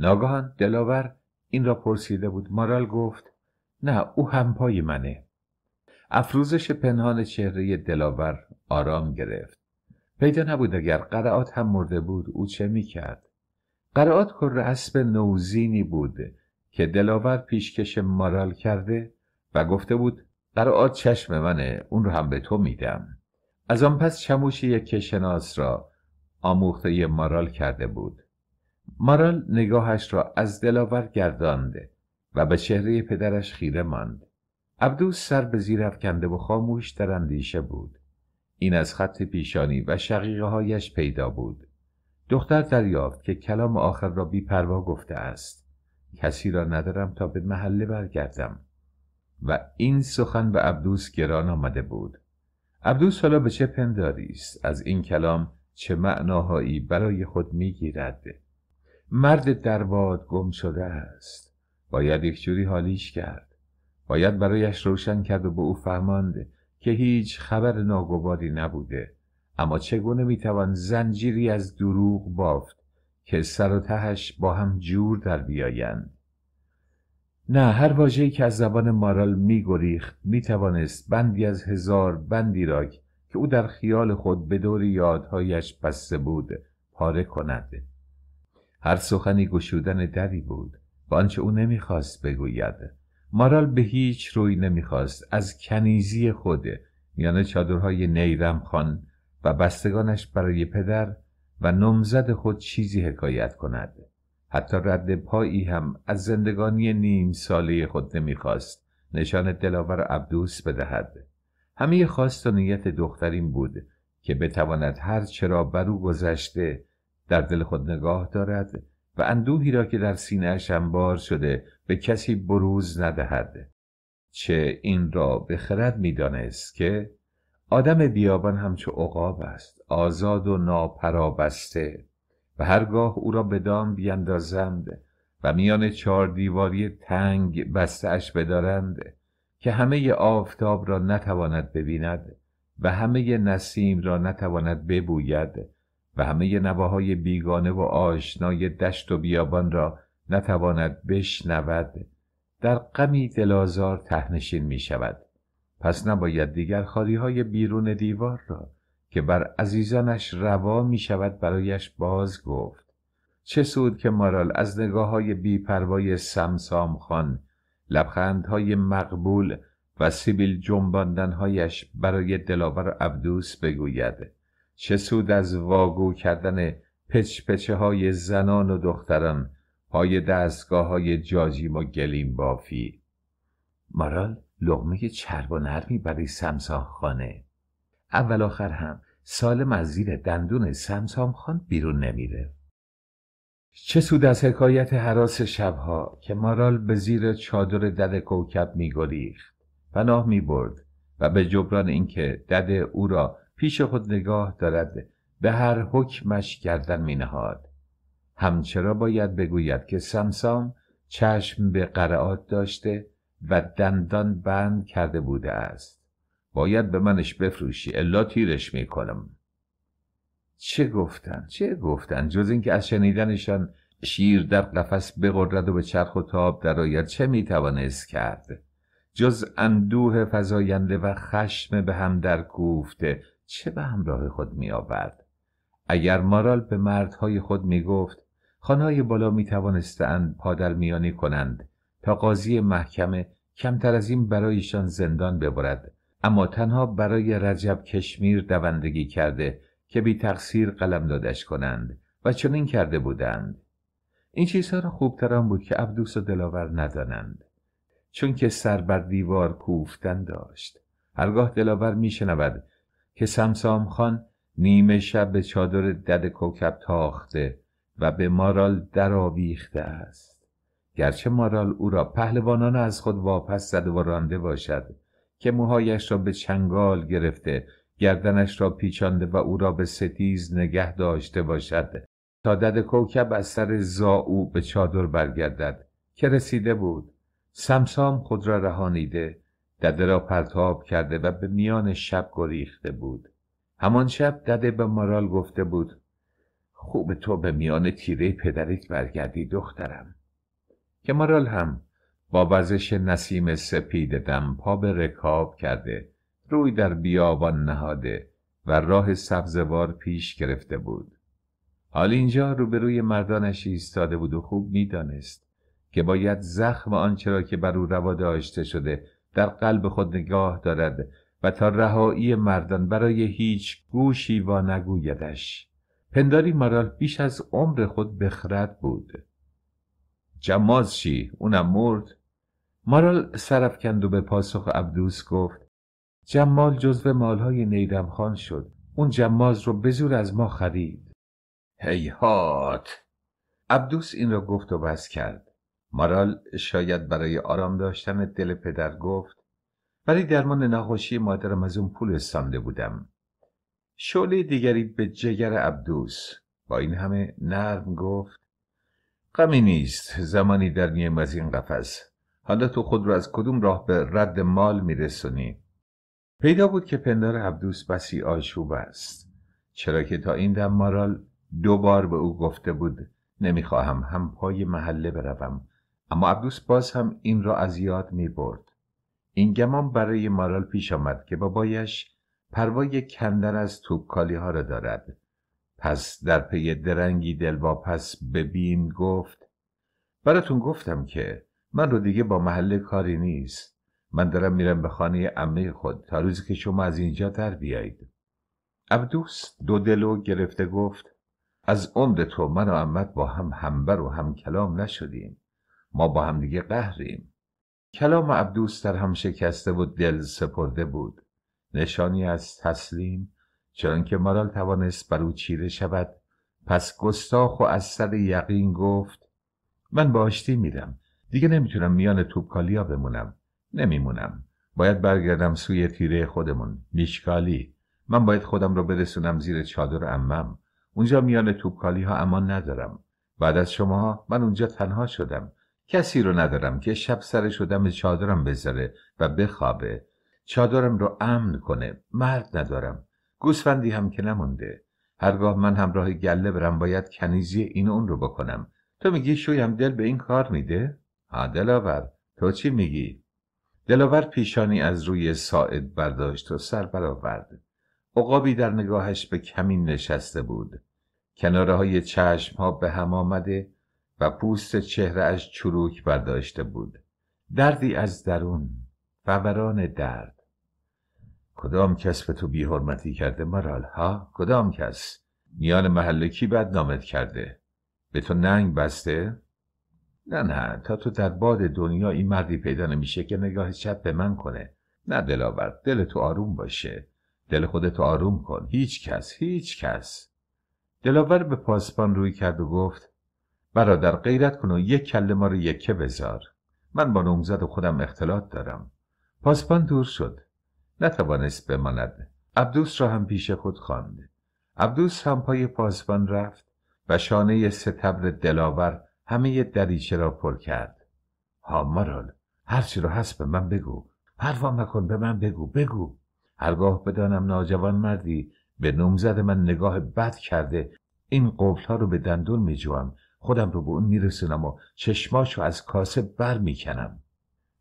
ناگهان دلاور این را پرسیده بود مارال گفت نه او هم منه افروزش پنهان چهره دلاور آرام گرفت پیدا نبود اگر قرعات هم مرده بود او چه میکرد قرعات کر اسب نوزینی بود که دلاور پیشکش مارال کرده و گفته بود قرعات چشم منه اون رو هم به تو میدم از آن پس چموش یک کشناس را آموخته مارال کرده بود مارال نگاهش را از دلاور گردانده و به چهره پدرش خیره ماند عبدوس سر به زیر افکنده و خاموش در اندیشه بود این از خط پیشانی و شقیقه هایش پیدا بود دختر دریافت که کلام آخر را بیپروا گفته است کسی را ندارم تا به محله برگردم و این سخن به عبدوس گران آمده بود عبدوس حالا به چه پنداری است از این کلام چه معناهایی برای خود میگیرد مرد در گم شده است باید یک جوری حالیش کرد باید برایش روشن کرد و به او فهماند که هیچ خبر ناگواری نبوده اما چگونه میتوان زنجیری از دروغ بافت که سر و تهش با هم جور در بیایند نه هر واجهی که از زبان مارال میگریخت میتوانست بندی از هزار بندی را که او در خیال خود به دور یادهایش بسته بود پاره کند هر سخنی گشودن دری بود و آنچه او نمیخواست بگوید مارال به هیچ روی نمیخواست از کنیزی خود میان یعنی چادرهای نیرم خان و بستگانش برای پدر و نمزد خود چیزی حکایت کند حتی رد پایی هم از زندگانی نیم ساله خود نمیخواست نشان دلاور عبدوس بدهد همه خواست و نیت دخترین بود که بتواند هر چرا بر او گذشته در دل خود نگاه دارد و اندوهی را که در سینهش انبار شده به کسی بروز ندهد چه این را به خرد میدانست که آدم بیابان همچو عقاب است آزاد و ناپرابسته و هرگاه او را به دام بیندازند و میان چهار دیواری تنگ بستهاش بدارند که همه آفتاب را نتواند ببیند و همه نسیم را نتواند ببوید و همه نواهای بیگانه و آشنای دشت و بیابان را نتواند بشنود در غمی دلازار تهنشین می شود پس نباید دیگر خالی های بیرون دیوار را که بر عزیزانش روا می شود برایش باز گفت چه سود که مارال از نگاه های بیپروای سمسام خان های مقبول و سیبیل هایش برای دلاور عبدوس بگوید چه سود از واگو کردن پچ پچه های زنان و دختران پای دستگاه های جاجیم و گلیم بافی مارال لغمه چرب و نرمی برای سمسام خانه اول آخر هم سالم از زیر دندون سمسام خان بیرون نمیره چه سود از حکایت حراس شبها که مارال به زیر چادر دد کوکب میگریخت پناه میبرد و به جبران اینکه دد او را پیش خود نگاه دارد به هر حکمش گردن می نهاد همچرا باید بگوید که سمسام چشم به قرعات داشته و دندان بند کرده بوده است باید به منش بفروشی الا تیرش می کنم چه گفتن چه گفتن جز اینکه از شنیدنشان شیر در قفس بغرد و به چرخ و تاب درآید چه میتوانست کرد جز اندوه فزاینده و خشم به هم در کوفته چه به همراه خود می آورد؟ اگر مارال به مردهای خود می گفت خانهای بالا می توانستند پادر میانی کنند تا قاضی محکمه کمتر از این برایشان زندان ببرد اما تنها برای رجب کشمیر دوندگی کرده که بی تقصیر قلم دادش کنند و چنین کرده بودند این چیزها را خوبتر آن بود که عبدوس و دلاور ندانند چون که سر بر دیوار کوفتن داشت هرگاه دلاور شنود که سمسام خان نیمه شب به چادر دد کوکب تاخته و به مارال آویخته است گرچه مارال او را پهلوانان از خود واپس زده و رانده باشد که موهایش را به چنگال گرفته گردنش را پیچانده و او را به ستیز نگه داشته باشد تا دد کوکب از سر زاو به چادر برگردد که رسیده بود سمسام خود را رهانیده دده را پرتاب کرده و به میان شب گریخته بود همان شب دده به مارال گفته بود خوب تو به میان تیره پدرت برگردی دخترم که مارال هم با وزش نسیم سپید دم پا به رکاب کرده روی در بیابان نهاده و راه سبزوار پیش گرفته بود حال اینجا روبروی مردانش ایستاده بود و خوب میدانست که باید زخم آنچه را که بر او روا داشته شده در قلب خود نگاه دارد و تا رهایی مردان برای هیچ گوشی و نگویدش پنداری مرال بیش از عمر خود بخرد بود جماز چی؟ اونم مرد؟ مارال کند و به پاسخ عبدوس گفت جمال جزو مالهای نیرمخان خان شد اون جماز رو به از ما خرید هیهات عبدوس این را گفت و بس کرد مارال شاید برای آرام داشتن دل پدر گفت برای درمان ناخوشی مادرم از اون پول استانده بودم شعله دیگری به جگر عبدوس با این همه نرم گفت غمی نیست زمانی در میم از این قفس حالا تو خود رو از کدوم راه به رد مال میرسونی پیدا بود که پندار عبدوس بسی آشوب است چرا که تا این دم مارال دو بار به او گفته بود نمیخواهم هم پای محله بروم اما عبدوس باز هم این را از یاد می برد. این گمان برای مارال پیش آمد که بابایش پروای کندن از توبکالی ها را دارد. پس در پی درنگی دلواپس به گفت براتون گفتم که من رو دیگه با محله کاری نیست. من دارم میرم به خانه امه خود تا روزی که شما از اینجا در بیایید. عبدوس دو دلو گرفته گفت از عمر تو من و امت با هم همبر و هم کلام نشدیم. ما با دیگه قهریم کلام عبدوس در هم شکسته بود دل سپرده بود نشانی از تسلیم چون که مرال توانست بر او چیره شود پس گستاخ و از سر یقین گفت من با آشتی میرم دیگه نمیتونم میان ها بمونم نمیمونم باید برگردم سوی تیره خودمون میشکالی من باید خودم رو برسونم زیر چادر امم اونجا میان توبکالی ها امان ندارم بعد از شما من اونجا تنها شدم کسی رو ندارم که شب سرش شدم دم چادرم بذاره و بخوابه چادرم رو امن کنه مرد ندارم گوسفندی هم که نمونده هرگاه من همراه گله برم باید کنیزی این اون رو بکنم تو میگی شویم دل به این کار میده؟ ها دلاور تو چی میگی؟ دلاور پیشانی از روی ساعد برداشت و سر برآورد عقابی در نگاهش به کمین نشسته بود کناره های چشم ها به هم آمده و پوست چهره از چروک برداشته بود دردی از درون فوران درد کدام کس به تو بی کرده مرال ها کدام کس میان محله کی بدنامت کرده به تو ننگ بسته نه نه تا تو در باد دنیا این مردی پیدا نمیشه که نگاه چپ به من کنه نه دلاورد، دل تو آروم باشه دل خودتو آروم کن هیچ کس هیچ کس دلاور به پاسبان روی کرد و گفت برادر غیرت کن و یک کله ما رو یکه بذار من با نومزد خودم اختلاط دارم پاسبان دور شد نتوانست بماند عبدوس را هم پیش خود خواند عبدوس هم پای پاسبان رفت و شانه ستبر دلاور همه دریچه را پر کرد ها مارال هرچی را هست به من بگو پروا مکن به من بگو بگو هرگاه بدانم ناجوان مردی به نومزد من نگاه بد کرده این قفل ها رو به دندون می جوام خودم رو به اون میرسونم و چشماش رو از کاسه بر میکنم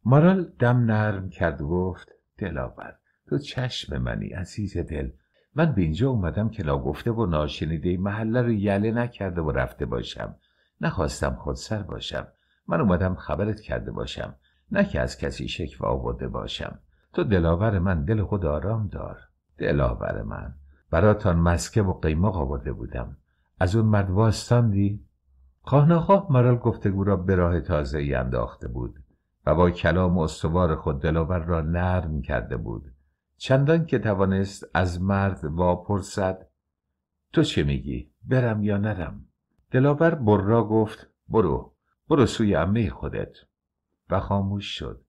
مارال دم نرم کرد و گفت دلاور تو چشم منی عزیز دل من به اینجا اومدم که ناگفته و ناشنیده محله رو یله نکرده و رفته باشم نخواستم خودسر باشم من اومدم خبرت کرده باشم نه که از کسی شکوه آورده باشم تو دلاور من دل خود آرام دار دلاور من براتان مسکه و قیمه آورده بودم از اون مرد واستاندی خواه نخواه مرال گفتگو را به راه تازه ای انداخته بود و با کلام استوار خود دلاور را نرم کرده بود چندان که توانست از مرد واپرسد تو چه میگی؟ برم یا نرم؟ دلاور برا گفت برو برو سوی امه خودت و خاموش شد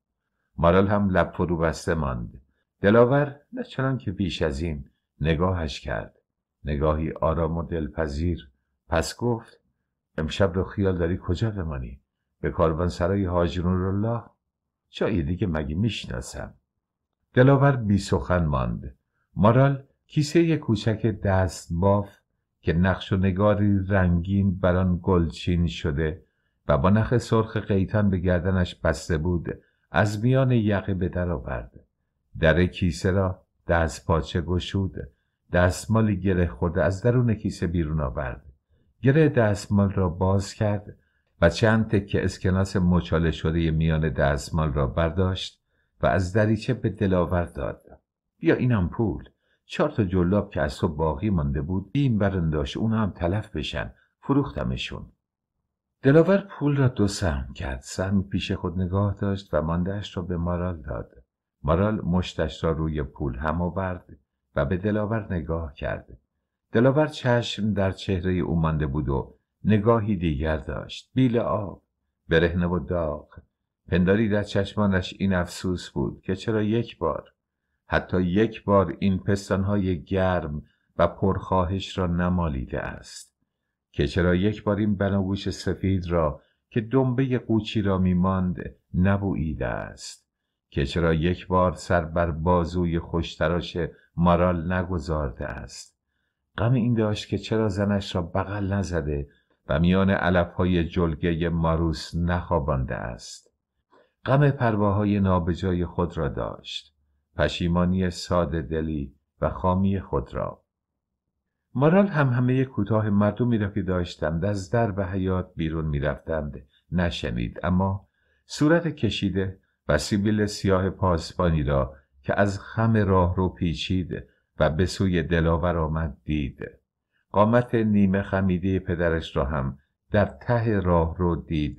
مرال هم لب فرو بسته ماند دلاور نه چنان که بیش از این نگاهش کرد نگاهی آرام و دلپذیر پس گفت امشب به خیال داری کجا بمانی به کاروانسرای حاجرون الله چایی دیگه مگه میشناسم دلاور بی سخن ماند مارال کیسه کوچک دست باف که نقش و نگاری رنگین بر آن گلچین شده و با نخ سرخ قیتان به گردنش بسته بود از میان یقه به در آورد در کیسه را دست پاچه گشود دستمالی گره خورده از درون کیسه بیرون آورد گره دستمال را باز کرد و چند تکه اسکناس مچاله شده میان دستمال را برداشت و از دریچه به دلاور داد بیا اینم پول چهار تا جلاب که از تو باقی مانده بود این برنداش اون هم تلف بشن فروختمشون دلاور پول را دو سهم کرد سهم پیش خود نگاه داشت و ماندهاش را به مارال داد مارال مشتش را روی پول هم آورد و به دلاور نگاه کرد دلاور چشم در چهره او مانده بود و نگاهی دیگر داشت بیل آب برهنه و داغ پنداری در چشمانش این افسوس بود که چرا یک بار حتی یک بار این پستانهای گرم و پرخواهش را نمالیده است که چرا یک بار این بناگوش سفید را که دنبه قوچی را میماند نبوییده است که چرا یک بار سر بر بازوی خوشتراش مارال نگذارده است غم این داشت که چرا زنش را بغل نزده و میان علفهای جلگه ماروس نخوابانده است غم پرواهای نابجای خود را داشت پشیمانی ساده دلی و خامی خود را مارال هم همه کوتاه مردمی را که داشتند از در به حیات بیرون میرفتند نشنید اما صورت کشیده و سیبیل سیاه پاسبانی را که از خم راه رو پیچیده و به سوی دلاور آمد دید قامت نیمه خمیده پدرش را هم در ته راه رو دید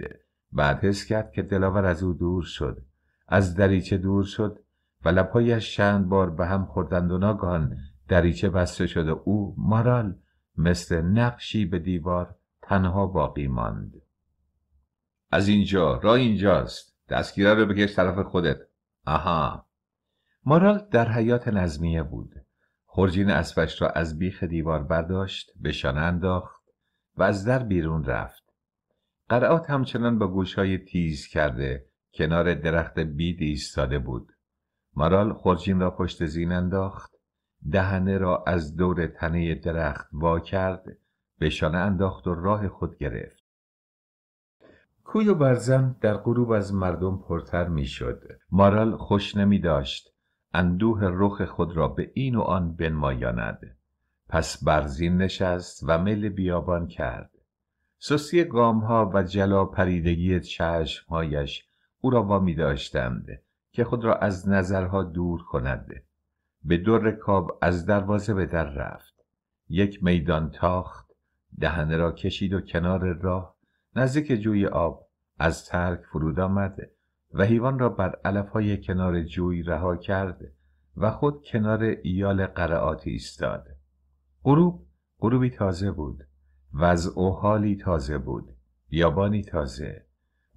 بعد حس کرد که دلاور از او دور شد از دریچه دور شد و لبهایش چند بار به هم خوردند و ناگهان دریچه بسته شد و او مارال مثل نقشی به دیوار تنها باقی ماند از اینجا را اینجاست دستگیره رو بکش طرف خودت آها مارال در حیات نظمیه بود خرجین اسبش را از بیخ دیوار برداشت به شانه انداخت و از در بیرون رفت قرعات همچنان با گوشهای تیز کرده کنار درخت بید ایستاده بود مارال خرجین را پشت زین انداخت دهنه را از دور تنه درخت وا کرد به شانه انداخت و راه خود گرفت کوی و برزن در غروب از مردم پرتر میشد مارال خوش نمی داشت اندوه رخ خود را به این و آن بنمایاند پس برزین نشست و مل بیابان کرد گام گامها و جلا پریدگی هایش او را وامی داشتند که خود را از نظرها دور کند به دور کاب از دروازه به در رفت یک میدان تاخت دهنه را کشید و کنار راه نزدیک جوی آب از ترک فرود آمد و حیوان را بر های کنار جوی رها کرد و خود کنار ایال قرعاتی ایستاد غروب غروبی تازه بود و از حالی تازه بود بیابانی تازه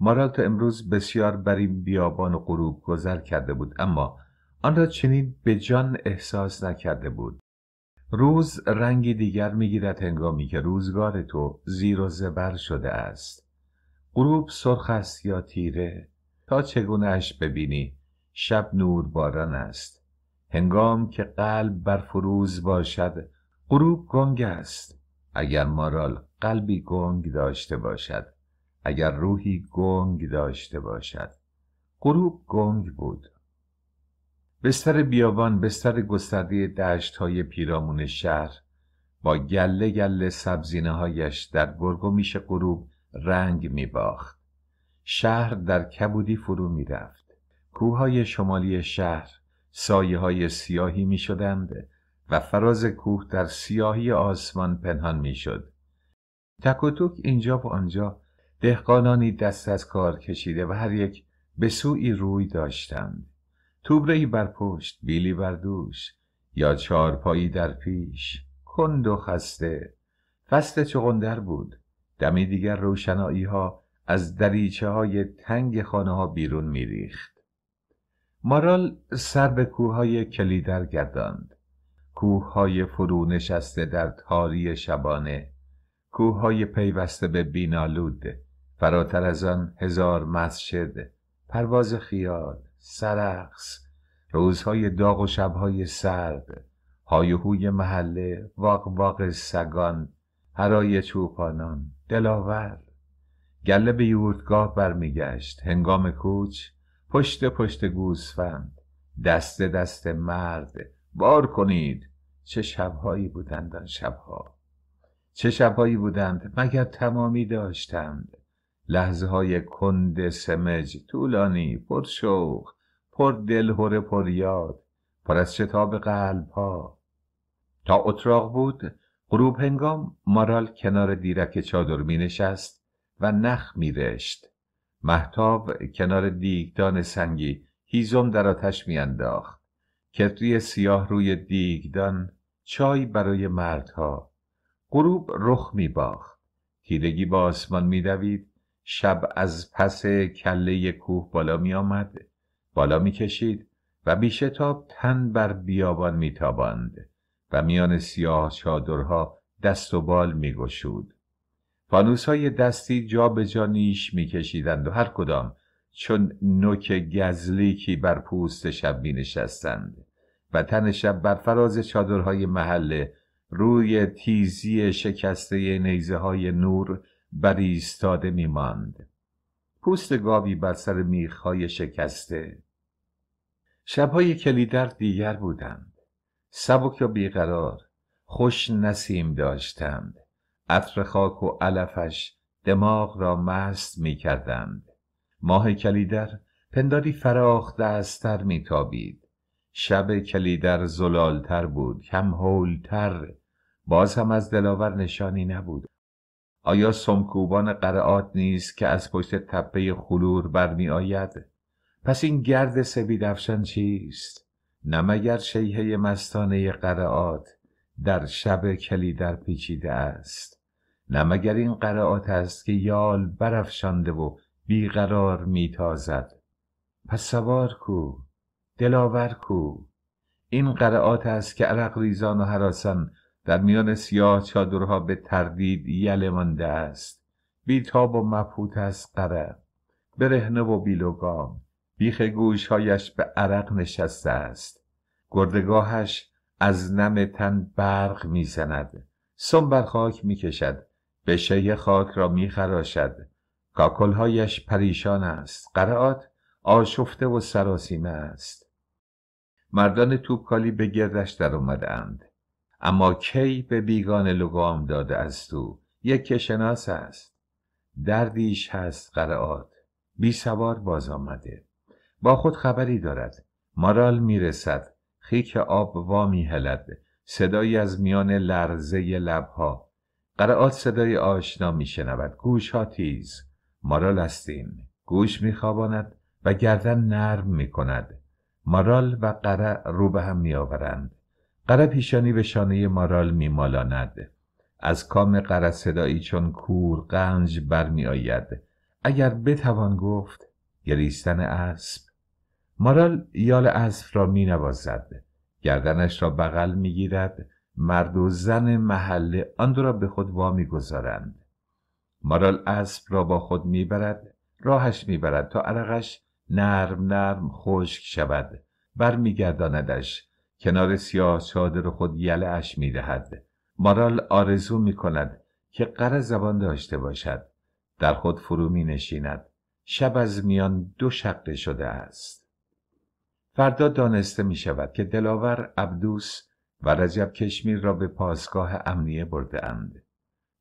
مارال امروز بسیار بر این بیابان و غروب گذر کرده بود اما آن را چنین به جان احساس نکرده بود روز رنگی دیگر میگیرد هنگامی که روزگار تو زیر و زبر شده است غروب سرخ است یا تیره تا چگونه اش ببینی شب نور باران است هنگام که قلب برفروز باشد غروب گنگ است اگر مارال قلبی گنگ داشته باشد اگر روحی گنگ داشته باشد غروب گنگ بود بستر بیابان بستر گسترده دشت های پیرامون شهر با گله گله سبزینه هایش در میش غروب رنگ میباخت شهر در کبودی فرو می رفت. کوههای شمالی شهر سایه های سیاهی می شدند و فراز کوه در سیاهی آسمان پنهان می شد. تکوتوک اینجا و آنجا دهقانانی دست از کار کشیده و هر یک به سوی روی داشتند. توبرهی بر پشت، بیلی بر دوش یا چارپایی در پیش، کند و خسته. فصل چغندر بود. دمی دیگر روشنایی ها از دریچه های تنگ خانه ها بیرون میریخت. مارال سر به کوه های کلیدر گرداند. کوه های فرو نشسته در تاری شبانه. کوه های پیوسته به بینالود. فراتر از آن هزار مسجد. پرواز خیال. سرخص. روزهای داغ و شبهای سرد. هایهوی محله. واق واق سگان. هرای چوپانان. دلاور. گله به یوردگاه برمیگشت هنگام کوچ پشت پشت گوسفند دست دست مرد بار کنید چه شبهایی بودند آن شبها چه شبهایی بودند مگر تمامی داشتند لحظه های کند سمج طولانی پر شوخ پر دلهوره پر یاد پر از شتاب قلب ها تا اتراق بود غروب هنگام مارال کنار دیرک چادر می نشست و نخ میرشت محتاب کنار دیگدان سنگی هیزم در آتش میانداخت کتری سیاه روی دیگدان چای برای مردها غروب رخ میباخت تیرگی با آسمان میدوید شب از پس کله کوه بالا میآمد بالا میکشید و بیشتاب تن بر بیابان میتاباند و میان سیاه چادرها دست و بال میگشود فانوس های دستی جا به جا نیش میکشیدند و هر کدام چون نوک گزلیکی بر پوست شب می نشستند و تن شب بر فراز چادرهای محله روی تیزی شکسته نیزه های نور بر ایستاده می ماند. پوست گاوی بر سر میخهای شکسته شبهای کلیدر دیگر بودند سبک و بیقرار خوش نسیم داشتند عطر خاک و علفش دماغ را مست می کردند. ماه کلیدر پنداری فراخ دستر می تابید. شب کلیدر زلالتر بود کم هولتر باز هم از دلاور نشانی نبود آیا سمکوبان قرآت نیست که از پشت تپه خلور برمی آید؟ پس این گرد سبید افشان چیست؟ نه مگر شیهه مستانه قرعات در شب کلی در پیچیده است نه مگر این قرعات است که یال برافشانده و بیقرار میتازد پس سوار کو دلاور کو این قرعات است که عرق ریزان و حراسان در میان سیاه چادرها به تردید یله مانده است بیتاب و مبهوت است قره برهنه و بیلوگام بیخ گوشهایش به عرق نشسته است گردگاهش از نم تن برق میزند سم بر خاک میکشد بشه خاک را میخراشد کاکلهایش پریشان است قرعات آشفته و سراسیمه است مردان توپکالی به گردش در اومدند. اما کی به بیگان لگام داده از تو یک کشناس است دردیش هست قرعات بی سوار باز آمده با خود خبری دارد مارال میرسد خیک آب وا میهلد صدایی از میان لرزه لبها قرآت صدای آشنا میشنود گوش ها تیز مارال استین گوش میخواباند و گردن نرم میکند مارال و قرع رو به هم میآورند قرع پیشانی به شانه مارال میمالاند از کام قرع صدایی چون کور قنج برمیآید اگر بتوان گفت گریستن اسب مارال یال اسب را می نوازد. گردنش را بغل می گیرد. مرد و زن محله آن دو را به خود وا می گذارند. مارال اسب را با خود می برد. راهش می برد تا عرقش نرم نرم خشک شود. گرداندش کنار سیاه چادر خود یله اش می دهد. مارال آرزو می کند که قره زبان داشته باشد. در خود فرو می نشیند. شب از میان دو شقه شده است. فردا دانسته می شود که دلاور عبدوس و رجب کشمیر را به پاسگاه امنیه برده اند.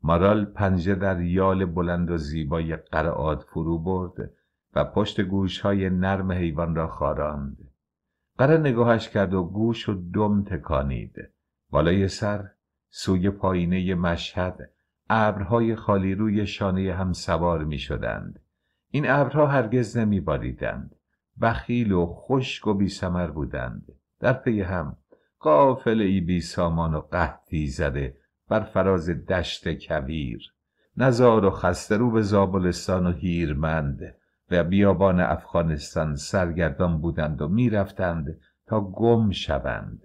مارال پنجه در یال بلند و زیبای قرعاد فرو برد و پشت گوش های نرم حیوان را خاراند. قره نگاهش کرد و گوش و دم تکانید. بالای سر سوی پایینه مشهد ابرهای خالی روی شانه هم سوار می شدند. این ابرها هرگز نمی باریدند. بخیل و خشک و سمر بودند در پی هم قافل ای بی سامان و قهدی زده بر فراز دشت کبیر نزار و خسته رو به زابلستان و هیرمند و بیابان افغانستان سرگردان بودند و میرفتند تا گم شوند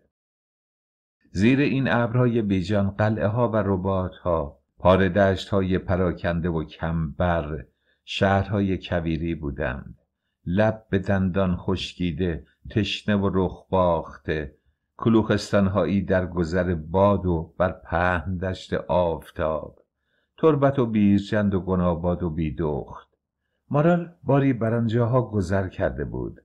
زیر این ابرهای بیجان قلعه ها و روبات ها پار های پراکنده و کمبر شهرهای کویری بودند لب به دندان خشکیده تشنه و رخ باخته کلوخستانهایی در گذر باد و بر پهن دشت آفتاب تربت و بیرجند و گناباد و بیدخت مارال باری بر آنجاها گذر کرده بود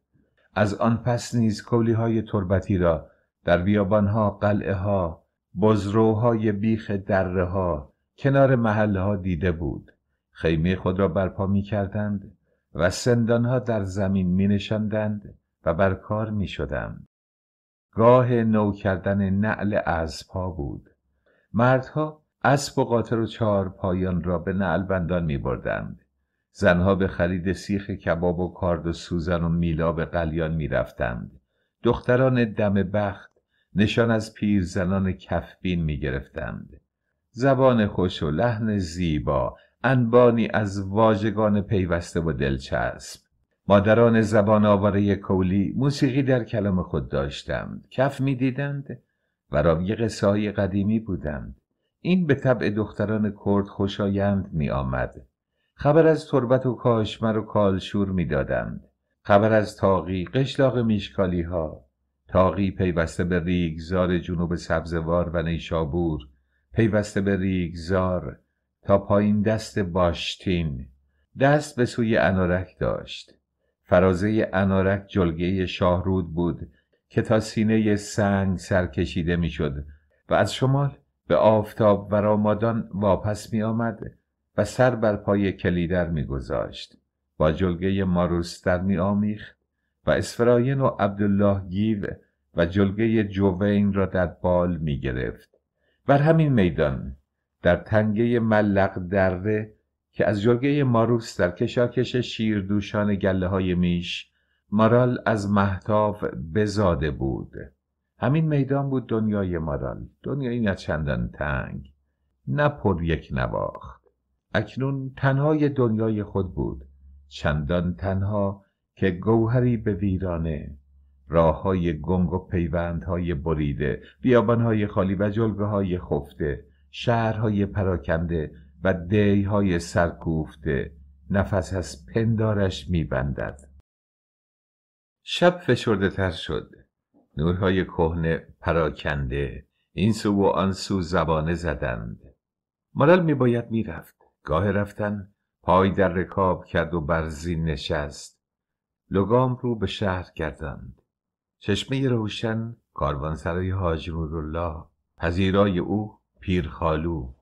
از آن پس نیز کولیهای تربتی را در بیابانها قلعه ها بزروهای بیخ دره ها کنار محله ها دیده بود خیمه خود را برپا می کردند و سندانها در زمین می نشندند و بر کار می گاه نو کردن نعل پا بود مردها اسب و قاطر و چهار پایان را به نعل بندان می بردند. زنها به خرید سیخ کباب و کارد و سوزن و میلا به قلیان می رفتند. دختران دم بخت نشان از پیرزنان کفبین می گرفتند. زبان خوش و لحن زیبا انبانی از واژگان پیوسته و دلچسب مادران زبان آواره کولی موسیقی در کلام خود داشتند کف دیدند، و راوی قصه های قدیمی بودند این به طبع دختران کرد خوشایند می آمد. خبر از تربت و کاشمر و کالشور می دادند. خبر از تاقی قشلاق میشکالی ها تاقی پیوسته به ریگزار جنوب سبزوار و نیشابور پیوسته به ریگزار تا پایین دست باشتین دست به سوی انارک داشت فرازه انارک جلگه شاهرود بود که تا سینه سنگ سر کشیده میشد و از شمال به آفتاب و رامادان واپس می آمد و سر بر پای کلیدر میگذاشت با جلگه ماروستر می آمیخت و اسفراین و عبدالله گیو و جلگه جوین را در بال می گرفت بر همین میدان در تنگه ملق دره که از جرگه ماروس در کشاکش شیردوشان گله های میش مارال از محتاف بزاده بود همین میدان بود دنیای مارال دنیایی نه چندان تنگ نه پر یک نواخت اکنون تنهای دنیای خود بود چندان تنها که گوهری به ویرانه راه های گنگ و پیوند های بریده بیابان های خالی و جلگه های خفته شهرهای پراکنده و دیهای سرکوفته نفس از پندارش میبندد شب فشرده تر شد نورهای کهنه پراکنده این سو و آن سو زبانه زدند مارل میباید میرفت گاه رفتن پای در رکاب کرد و برزین نشست لگام رو به شهر گردند چشمه روشن کاروانسرای حاج الله پذیرای او پیرخالو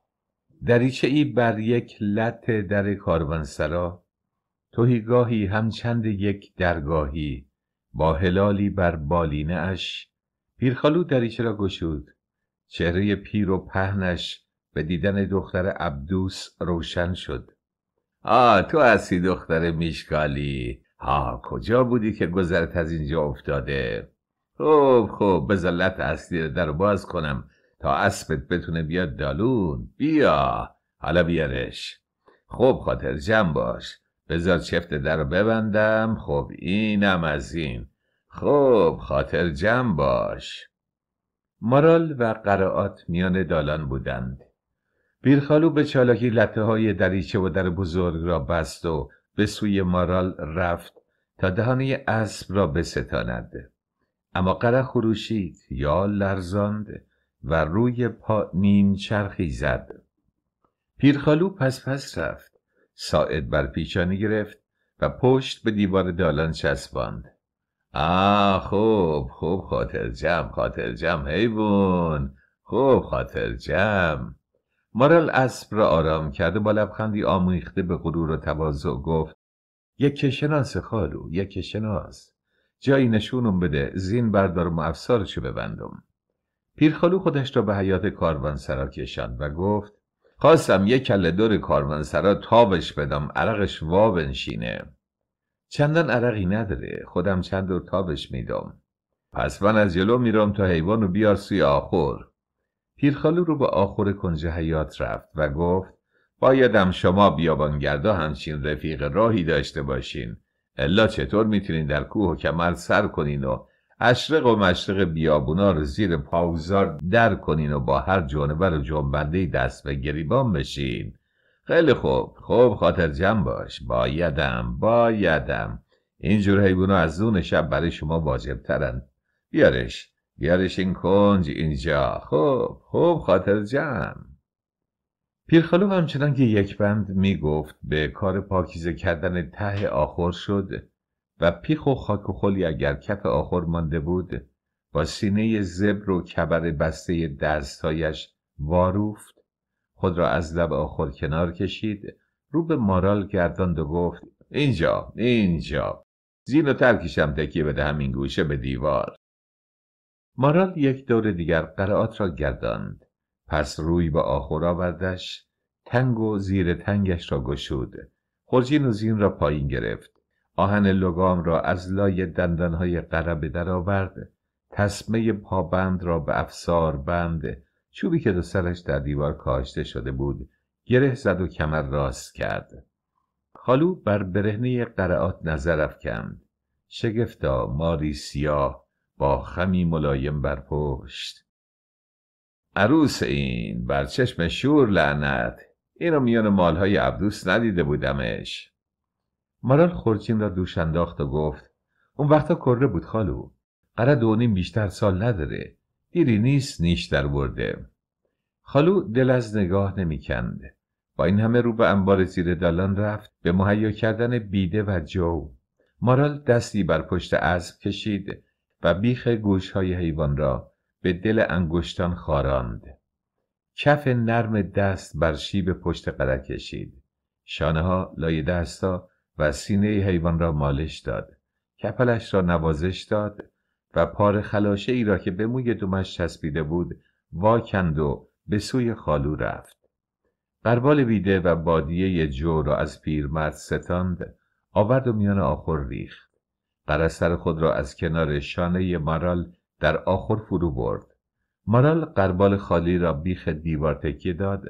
دریچه ای بر یک لط در کاروانسرا توهیگاهی همچند یک درگاهی با هلالی بر بالینه اش پیرخالو دریچه را گشود چهره پیر و پهنش به دیدن دختر عبدوس روشن شد آ تو هستی دختر میشکالی ها کجا بودی که گذرت از اینجا افتاده خوب خوب بذار لط اصلی در باز کنم تا اسبت بتونه بیاد دالون بیا حالا بیارش خوب خاطر جمع باش بذار چفت در ببندم خوب اینم از این خوب خاطر جمع باش مارال و قرائات میان دالان بودند بیرخالو به چالاکی لطه های دریچه و در بزرگ را بست و به سوی مارال رفت تا دهانه اسب را بستاند اما قره خروشید یا لرزاند و روی پا نیم چرخی زد پیرخالو پس پس رفت ساعد بر پیچانی گرفت و پشت به دیوار دالان چسباند آه خوب خوب خاطر جمع خاطر جمع حیوان خوب خاطر جمع مارل اسب را آرام کرد و با لبخندی آمیخته به غرور و تواضع گفت یک کشناس خالو یک کشناس جایی نشونم بده زین بردارم و افسارشو ببندم پیرخالو خودش را به حیات کاروانسرا کشند و گفت خواستم یک کله دور کاروانسرا تابش بدم عرقش وا بنشینه چندان عرقی نداره خودم چند دور تابش میدم پس من از جلو میرم تا حیوان و بیار سوی آخور پیرخالو رو به آخور کنج حیات رفت و گفت بایدم شما بیابانگردا همچین رفیق راهی داشته باشین الا چطور میتونین در کوه و کمر سر کنین و اشرق و مشرق بیابونا رو زیر پاوزار در کنین و با هر جانور و جنبنده دست به گریبان بشین خیلی خوب خوب خاطر جمع باش بایدم بایدم اینجور حیبونا از اون شب برای شما واجب ترن بیارش بیارش این کنج اینجا خوب خوب خاطر جمع پیرخالو همچنان که یک بند میگفت به کار پاکیزه کردن ته آخر شد و پیخ و خاک و خلی اگر کف آخر مانده بود با سینه زبر و کبر بسته دستهایش واروفت خود را از لب آخر کنار کشید رو به مارال گرداند و گفت اینجا اینجا زین و ترکشم تکیه بده همین گوشه به دیوار مارال یک دور دیگر قرعات را گرداند پس روی به آخر آوردش تنگ و زیر تنگش را گشود خورجین و زین را پایین گرفت آهن لگام را از لای دندانهای قربه درآورد تسمه پابند را به افسار بند چوبی که دو سرش در دیوار کاشته شده بود گره زد و کمر راست کرد خالو بر برهنه قرعات نظر افکند شگفتا ماری سیاه با خمی ملایم بر پشت عروس این بر چشم شور لعنت اینو میان مالهای عبدوس ندیده بودمش مارال خورچین را دوش انداخت و گفت اون وقتا کره بود خالو قره دونیم بیشتر سال نداره دیری نیست نیش در برده خالو دل از نگاه نمیکند با این همه رو به انبار زیر دالان رفت به مهیا کردن بیده و جو مارال دستی بر پشت اسب کشید و بیخ گوشهای حیوان را به دل انگشتان خاراند کف نرم دست بر شیب پشت قره کشید شانه ها لای دستا و سینه حیوان را مالش داد کپلش را نوازش داد و پار خلاشه ای را که به موی دومش چسبیده بود واکند و به سوی خالو رفت قربال ویده و بادیه جو را از پیرمرد ستاند آورد و میان آخر ریخت قرستر خود را از کنار شانه مارال در آخر فرو برد مارال قربال خالی را بیخ دیوار تکیه داد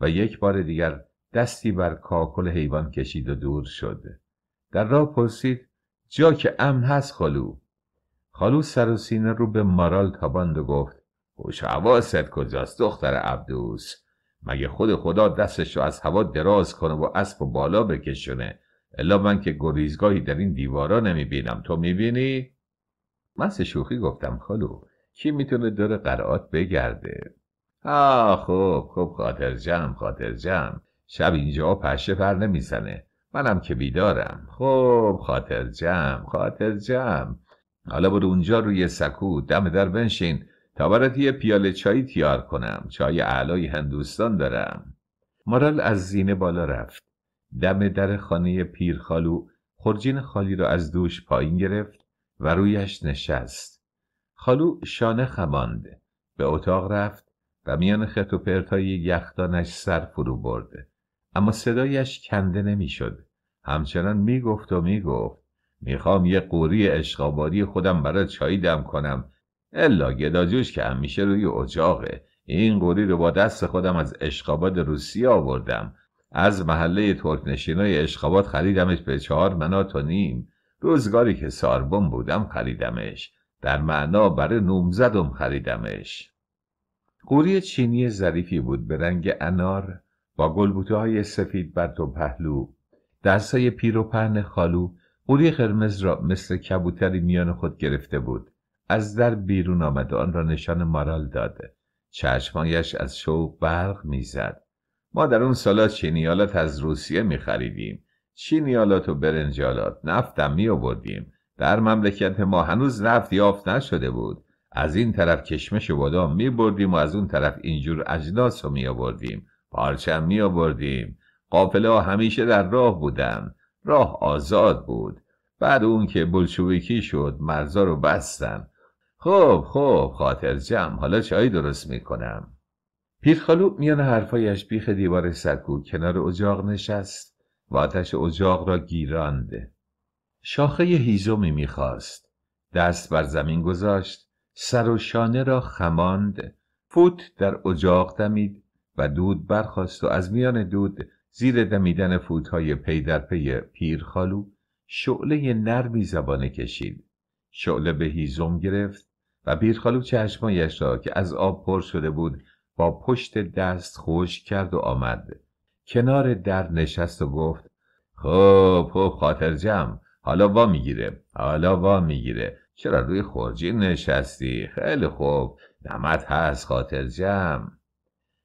و یک بار دیگر دستی بر کاکل حیوان کشید و دور شد در راه پرسید جا که امن هست خالو خالو سر و سینه رو به مارال تاباند و گفت خوش حواست کجاست دختر عبدوس مگه خود خدا دستش رو از هوا دراز کنه و اسب و بالا بکشونه الا من که گریزگاهی در این دیوارا نمیبینم تو میبینی؟ من شوخی گفتم خالو کی میتونه داره قرعات بگرده آه خوب خوب خاطر جمع خاطر جمع شب اینجا پشه پر نمیزنه منم که بیدارم خب خاطر جمع خاطر جمع حالا برو اونجا روی سکو دم در بنشین تا برات یه پیاله چای تیار کنم چای اعلای هندوستان دارم مارال از زینه بالا رفت دم در خانه پیرخالو خرجین خالی را از دوش پایین گرفت و رویش نشست خالو شانه خمانده. به اتاق رفت و میان خط و پرتای یخدانش سر فرو برده اما صدایش کنده نمیشد. همچنان میگفت و میگفت میخوام یه قوری اشقابادی خودم برای چایی دم کنم الا گداجوش که همیشه روی اجاقه این قوری رو با دست خودم از اشقاباد روسیه آوردم از محله ترک نشینای اشقاباد خریدمش به چهار منات و نیم روزگاری که ساربون بودم خریدمش در معنا برای نومزدم خریدمش قوری چینی ظریفی بود به رنگ انار با گلبوته های سفید بر دو پهلو دستای پیر و پهن خالو قوری قرمز را مثل کبوتری میان خود گرفته بود از در بیرون آمد و آن را نشان مارال داده چشمانش از شوق برق میزد ما در اون سالا چینیالات از روسیه میخریدیم چینیالات و برنجالات نفتم می آوردیم در مملکت ما هنوز نفت یافت نشده بود از این طرف کشمش و بادام می بردیم و از اون طرف اینجور اجناس رو می پارچم می آوردیم قافله همیشه در راه بودن راه آزاد بود بعد اون که بلشویکی شد مرزا رو بستن خب خب خاطر جمع حالا چای درست میکنم پیرخالو میان حرفایش بیخ دیوار سکو کنار اجاق نشست و آتش اجاق را گیراند شاخه هیزمی میخواست دست بر زمین گذاشت سر و شانه را خماند فوت در اجاق دمید و دود برخاست و از میان دود زیر دمیدن فوتهای پی در پی پیرخالو شعله نرمی زبانه کشید شعله به هیزم گرفت و پیرخالو چشمایش را که از آب پر شده بود با پشت دست خوش کرد و آمد کنار در نشست و گفت خب خب خاطر جمع حالا وا میگیره حالا وا میگیره چرا روی خورجی نشستی خیلی خوب نمت هست خاطر جمع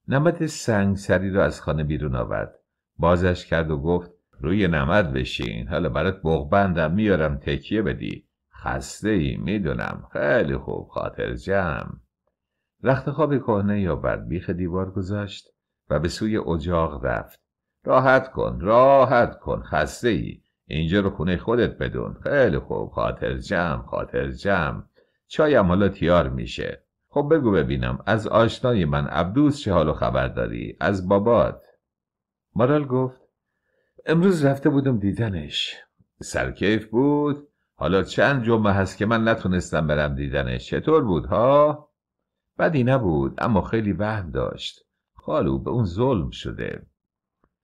نمد سری را از خانه بیرون آورد بازش کرد و گفت روی نمد بشین حالا برات بغبندم میارم تکیه بدی خسته ای میدونم خیلی خوب خاطر جمع رخت خواب کهنه یا بر بیخ دیوار گذاشت و به سوی اجاق رفت راحت کن راحت کن خسته ای اینجا رو خونه خودت بدون خیلی خوب خاطر جمع خاطر جمع چایم حالا تیار میشه خب بگو ببینم از آشنای من عبدوس چه حال و خبر داری از بابات مارال گفت امروز رفته بودم دیدنش سرکیف بود حالا چند جمعه هست که من نتونستم برم دیدنش چطور بود ها؟ بدی نبود اما خیلی وهم داشت خالو به اون ظلم شده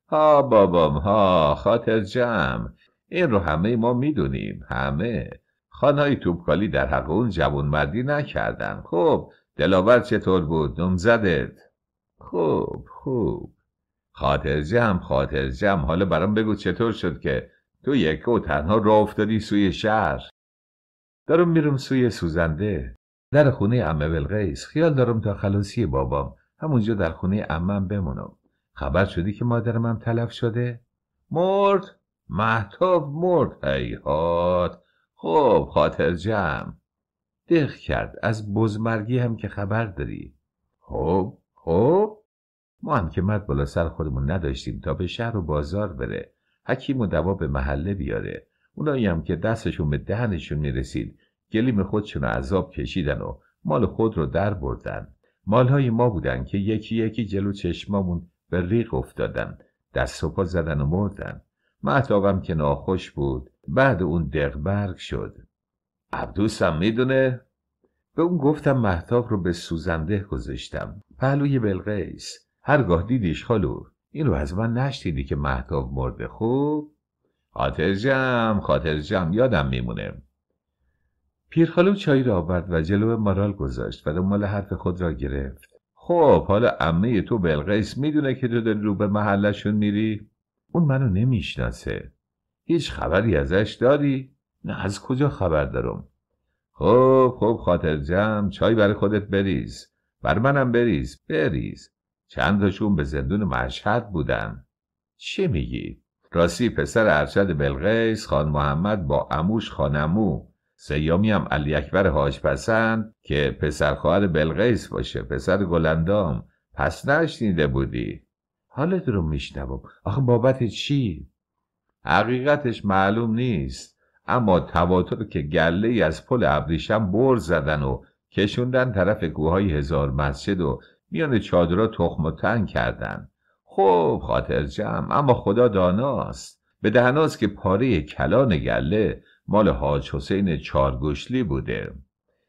ها بابام ها خاطر جمع این رو همه ما میدونیم همه خانهای توبکالی در حق اون جوان مردی نکردن خب دلاور چطور بود نمزدت خوب خوب خاطر خاطرجم حالا برام بگو چطور شد که تو یک و تنها را افتادی سوی شهر دارم میرم سوی سوزنده در خونه امه بلغیس خیال دارم تا خلاصی بابام همونجا در خونه امم بمونم خبر شدی که مادرمم تلف شده مرد محتاب مرد حیات خوب خاطر جمع دق کرد از بزمرگی هم که خبر داری خب خب ما هم که مرد بالا سر خودمون نداشتیم تا به شهر و بازار بره حکیم و دوا به محله بیاره اونایی هم که دستشون به دهنشون میرسید گلیم خودشون عذاب کشیدن و مال خود رو در بردن مالهای ما بودن که یکی یکی جلو چشمامون به ریق افتادن دست و پا زدن و مردن معتاقم که ناخوش بود بعد اون دقبرگ شد عبدوسم میدونه به اون گفتم محتاب رو به سوزنده گذاشتم پهلوی بلقیس هرگاه دیدیش خالو این رو از من نشتیدی که محتاب مرده خوب خاطر جم خاطر جم یادم میمونه پیرخالو چای را آورد و جلو مارال گذاشت و دنبال حرف خود را گرفت خب حالا عمه تو بلقیس میدونه که تو داری رو به محلشون میری اون منو نمیشناسه هیچ خبری ازش داری نه از کجا خبر دارم خب خب خاطر جمع چای برای خودت بریز بر منم بریز بریز چند تاشون به زندون مشهد بودن چی میگی؟ راستی پسر ارشد بلغیس خان محمد با اموش خانمو سیامی هم علی اکبر پسند که پسر خواهر بلغیس باشه پسر گلندام پس نشنیده بودی حالت رو میشنوم آخه بابت چی؟ حقیقتش معلوم نیست اما تواتر که گله ای از پل ابریشم بر زدن و کشوندن طرف کوههای هزار مسجد و میان چادرها تخم و تن کردن خب خاطر جمع اما خدا داناست به که پاره کلان گله مال حاج حسین چارگوشلی بوده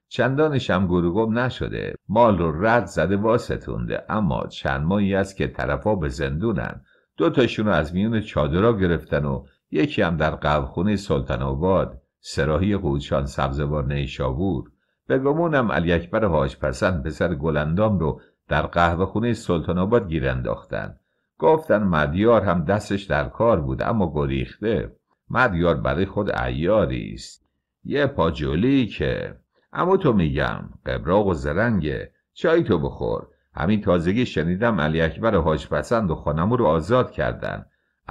چندانش هم گروگم نشده مال رو رد زده واسطونده اما چند ماهی است که طرفا به زندونن دو تاشون از میون چادرها گرفتن و یکی هم در قوخونه سلطان آباد سراحی قودشان سبزوار نیشابور به گمونم علی اکبر حاج پسند پسر گلندام رو در قهوه خونه سلطان آباد گیر انداختن گفتن مدیار هم دستش در کار بود اما گریخته مدیار برای خود عیاری است یه پاجولی که اما تو میگم قبراق و زرنگه چای تو بخور همین تازگی شنیدم علی اکبر حاج پسند و خانمو رو آزاد کردن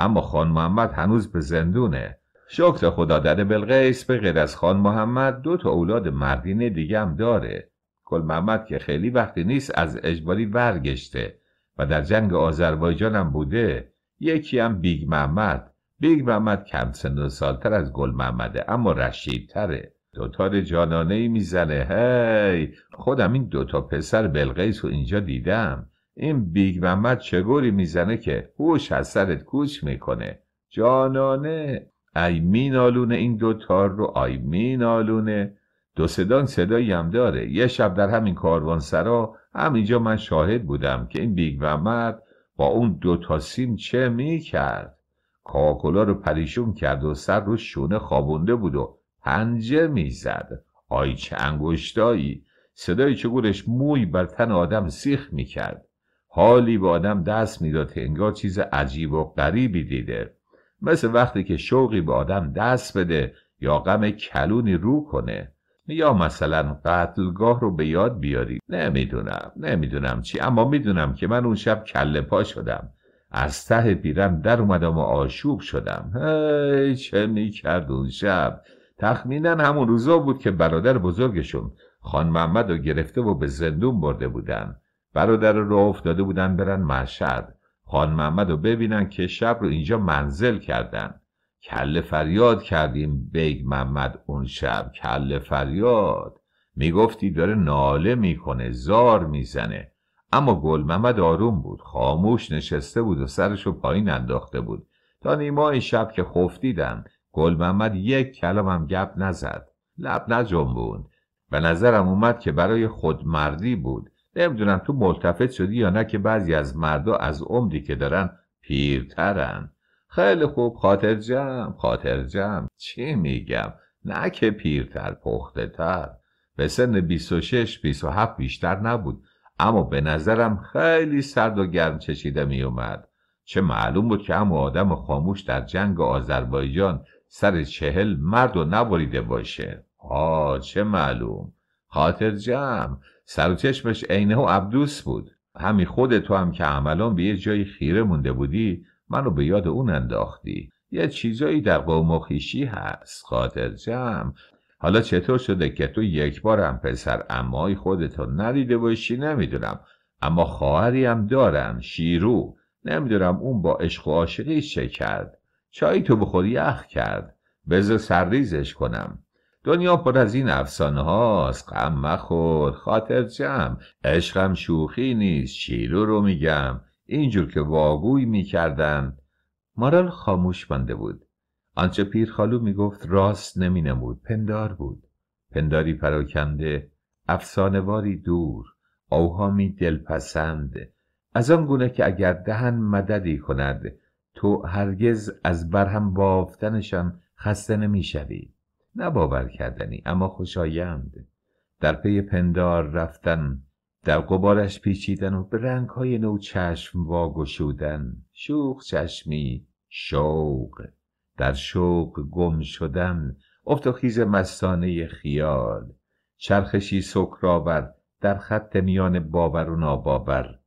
اما خان محمد هنوز به زندونه شکر خدا در بلقیس به غیر از خان محمد دو تا اولاد مردینه دیگه هم داره گل محمد که خیلی وقتی نیست از اجباری برگشته و در جنگ آذربایجان هم بوده یکی هم بیگ محمد بیگ محمد کم سن و سالتر از گل محمده اما رشیدتره دوتار جانانه میزنه هی خودم این دوتا پسر بلغیس رو اینجا دیدم این بیگ محمد چگوری میزنه که هوش از سرت کوچ میکنه جانانه ای مینالونه این دو تار رو ای مینالونه دو صدان صدایی هم داره یه شب در همین کاروان سرا همینجا من شاهد بودم که این بیگ محمد با اون دو تا سیم چه میکرد کاکولا رو پریشون کرد و سر رو شونه خوابونده بود و پنجه میزد آی چه انگشتایی صدای چگورش موی بر تن آدم سیخ میکرد حالی به آدم دست میداد که انگار چیز عجیب و غریبی دیده مثل وقتی که شوقی به آدم دست بده یا غم کلونی رو کنه یا مثلا قتلگاه رو به یاد بیاری نمیدونم نمیدونم چی اما میدونم که من اون شب کله پا شدم از ته پیرم در اومدم و آشوب شدم هی چه میکرد اون شب تخمینا همون روزا بود که برادر بزرگشون خان محمد رو گرفته و به زندون برده بودن برادر رو افتاده بودن برن مشهد خان محمد رو ببینن که شب رو اینجا منزل کردن کله فریاد کردیم بیگ محمد اون شب کل فریاد میگفتی داره ناله میکنه زار میزنه اما گل محمد آروم بود خاموش نشسته بود و سرشو پایین انداخته بود تا این شب که خفتیدن گل محمد یک کلام هم گپ نزد لب بود به نظرم اومد که برای خودمردی بود نمیدونم تو ملتفت شدی یا نه که بعضی از مردا از عمری که دارن پیرترن خیلی خوب خاطر جمع خاطر چی میگم نه که پیرتر پخته تر به سن 26 27 بیشتر نبود اما به نظرم خیلی سرد و گرم چشیده می اومد چه معلوم بود که همو آدم خاموش در جنگ آذربایجان سر چهل مرد و نبریده باشه آه چه معلوم خاطر سر و چشمش عینه و عبدوس بود همین خود تو هم که عملان به یه جایی خیره مونده بودی منو به یاد اون انداختی یه چیزایی در قوم و خیشی هست خاطر جمع حالا چطور شده که تو یک بارم پسر امای خودتو ندیده باشی نمیدونم اما خواهری هم دارن شیرو نمیدونم اون با عشق و عاشقی چه کرد چایی تو بخوری یخ کرد بذار سرریزش کنم دنیا پر از این افسانه هاست غم مخور خاطر جمع عشقم شوخی نیست شیرو رو میگم اینجور که واگوی میکردن مارال خاموش مانده بود آنچه پیرخالو میگفت راست نمود پندار بود پنداری پراکنده افسانهواری دور اوهامی دلپسند از آن گونه که اگر دهن مددی کند تو هرگز از برهم بافتنشان خسته نمیشوی نه کردنی اما خوشایند در پی پندار رفتن در قبارش پیچیدن و به رنگهای نو چشم واگشودن شوخ چشمی شوق در شوق گم شدن افت مستانه خیال چرخشی سکرآور در خط میان باور و نابابر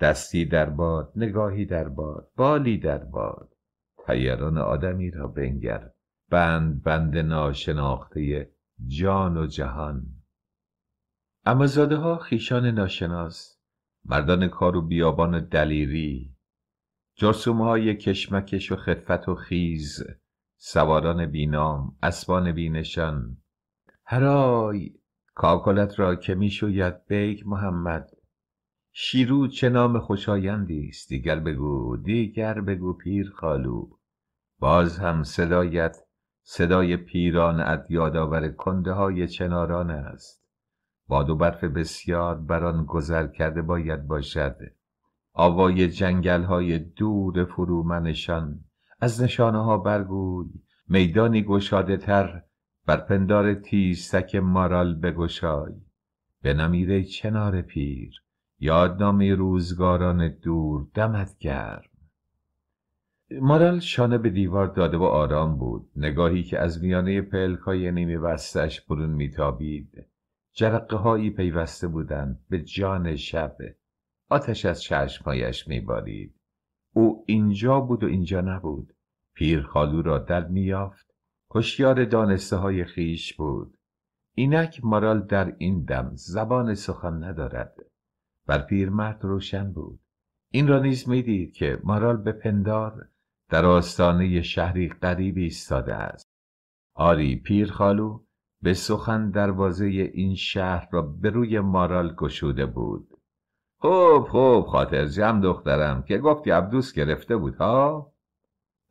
دستی در باد نگاهی در باد بالی در باد پیران آدمی را بنگر بند بند ناشناخته جان و جهان اما زاده ها خیشان ناشناس مردان کار و بیابان دلیری جرسوم های کشمکش و خفت و خیز سواران بینام اسبان بینشان هرای کاکلت را که شوید بیگ محمد شیرو چه نام خوشایندی است دیگر بگو دیگر بگو پیر خالو باز هم صدایت صدای پیران از یادآور کنده های چناران است باد و برف بسیار بر آن گذر کرده باید باشد آوای جنگل های دور فرومنشان از نشانه ها برگوی میدانی گشاده تر بر پندار تیزسک مارال بگشای به نمیره چنار پیر یادنامی روزگاران دور دمت گرم مارال شانه به دیوار داده و آرام بود نگاهی که از میانه پلکای های نیمه بستش برون میتابید جرقه هایی پیوسته بودند به جان شب آتش از چشمهایش میبارید او اینجا بود و اینجا نبود پیر خالو را در میافت هوشیار دانسته های خیش بود اینک مارال در این دم زبان سخن ندارد بر پیرمرد روشن بود این را نیز میدید که مارال به پندار در آستانه شهری قریب ایستاده است آری پیرخالو به سخن دروازه این شهر را به روی مارال گشوده بود خوب خوب خاطر جمع دخترم که گفتی عبدوس گرفته بود ها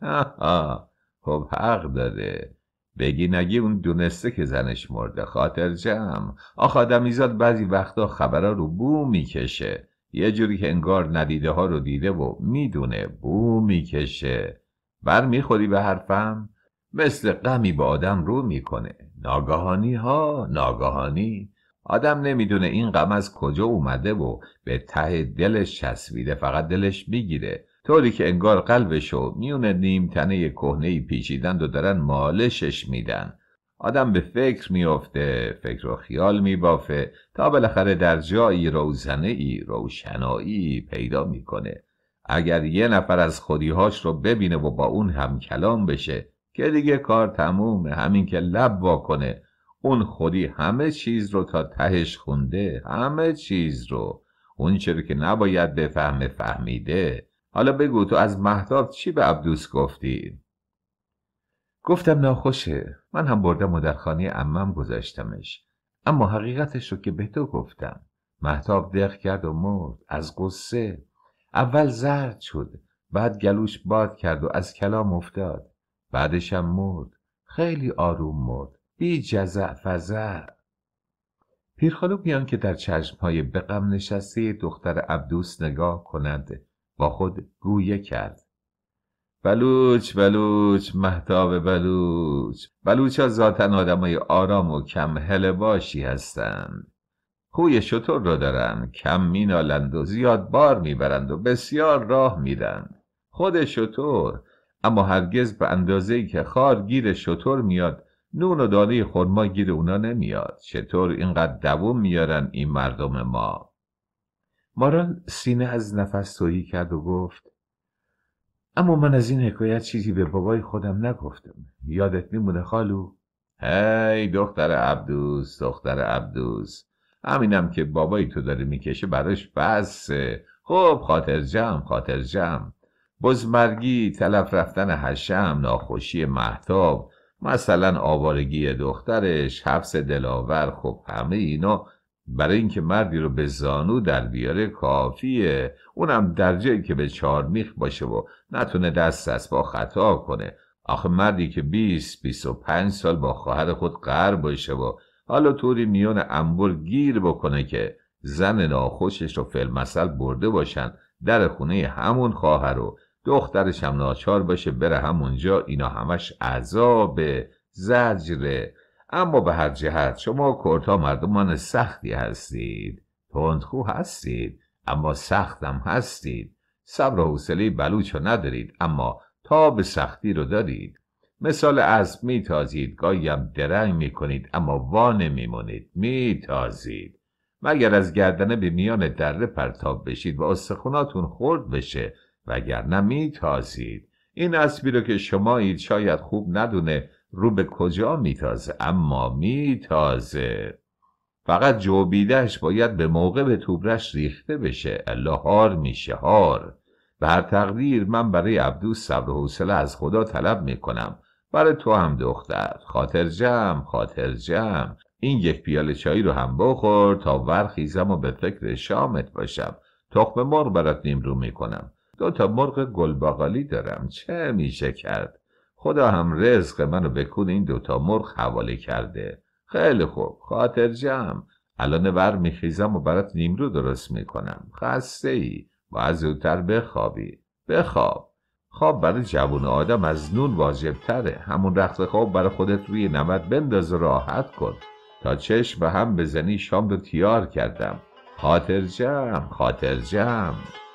ها خوب حق داره بگی نگی اون دونسته که زنش مرده خاطر جمع آخ آدمیزاد بعضی وقتا خبرها رو بو میکشه یه جوری که انگار ندیده ها رو دیده و میدونه بو میکشه بر میخوری به حرفم مثل غمی با آدم رو میکنه ناگهانی ها ناگهانی آدم نمیدونه این غم از کجا اومده و به ته دلش چسبیده فقط دلش میگیره طوری که انگار قلبشو میونه نیم تنه کهنه پیچیدند و دارن مالشش میدن آدم به فکر میافته فکر و خیال میبافه تا بالاخره در جایی روزنه ای روشنایی پیدا میکنه اگر یه نفر از خودیهاش رو ببینه و با اون هم کلام بشه که دیگه کار تمومه همین که لب کنه اون خودی همه چیز رو تا تهش خونده همه چیز رو اون چرا که نباید بفهمه فهمیده حالا بگو تو از مهداب چی به عبدوس گفتی؟ گفتم ناخوشه من هم بردم و در خانه امم گذاشتمش اما حقیقتش رو که به تو گفتم محتاب دق کرد و مرد از قصه اول زرد شد بعد گلوش باد کرد و از کلام افتاد بعدشم مرد خیلی آروم مرد بی جزع فزع پیرخالو بیان که در چشمهای بقم نشسته دختر عبدوس نگاه کند، با خود گویه کرد بلوچ بلوچ محتاب بلوچ بلوچ ها آدم آدمای آرام و کم باشی هستند خوی شطور را دارند کم مینالند و زیاد بار میبرند و بسیار راه میرند خود شطور اما هرگز به اندازه ای که خار گیر شطور میاد نون و دانه خرما گیر اونا نمیاد چطور اینقدر دوم میارن این مردم ما مارال سینه از نفس توهی کرد و گفت اما من از این حکایت چیزی به بابای خودم نگفتم یادت میمونه خالو هی دختر عبدوز دختر عبدوز همینم که بابای تو داره میکشه براش بسه خب خاطر جمع خاطر جمع بزمرگی تلف رفتن حشم ناخوشی محتاب مثلا آوارگی دخترش حبس دلاور خب همه اینا برای اینکه مردی رو به زانو در بیاره کافیه اونم در جایی که به چهار میخ باشه و نتونه دست از با خطا کنه آخه مردی که 20 25 سال با خواهر خود قر باشه و حالا طوری میون انبر گیر بکنه که زن ناخوشش رو فلمسل برده باشن در خونه همون خواهر و دخترش هم ناچار باشه بره همونجا اینا همش عذاب زجره اما به هر جهت شما کرتا مردمان سختی هستید تندخو هستید اما سختم هستید صبر و حوصله بلوچ ندارید اما تا به سختی رو دارید مثال از میتازید گاهی هم درنگ میکنید اما وا نمیمونید میتازید مگر از گردنه به میان دره پرتاب بشید و استخوناتون خرد بشه وگرنه میتازید این اسبی رو که شما شاید خوب ندونه رو به کجا میتازه اما میتازه فقط جوبیدهش باید به موقع به توبرش ریخته بشه الا میشه هار به هر تقدیر من برای عبدوس صبر و حوصله از خدا طلب میکنم برای تو هم دختر خاطر جمع خاطر جمع این یک پیاله چایی رو هم بخور تا ورخیزم و به فکر شامت باشم تخم مرغ برات نیم رو میکنم دو تا مرغ گلباقالی دارم چه میشه کرد خدا هم رزق منو به کون این دوتا مرغ حواله کرده خیلی خوب خاطر جمع الان ور میخیزم و برات نیمرو درست میکنم خسته ای از زودتر بخوابی بخواب خواب برای جوون آدم از نون واجب تره همون رخت خواب برای خودت روی نمد بنداز و راحت کن تا چشم و هم بزنی شام رو تیار کردم خاطر جمع خاطر جمع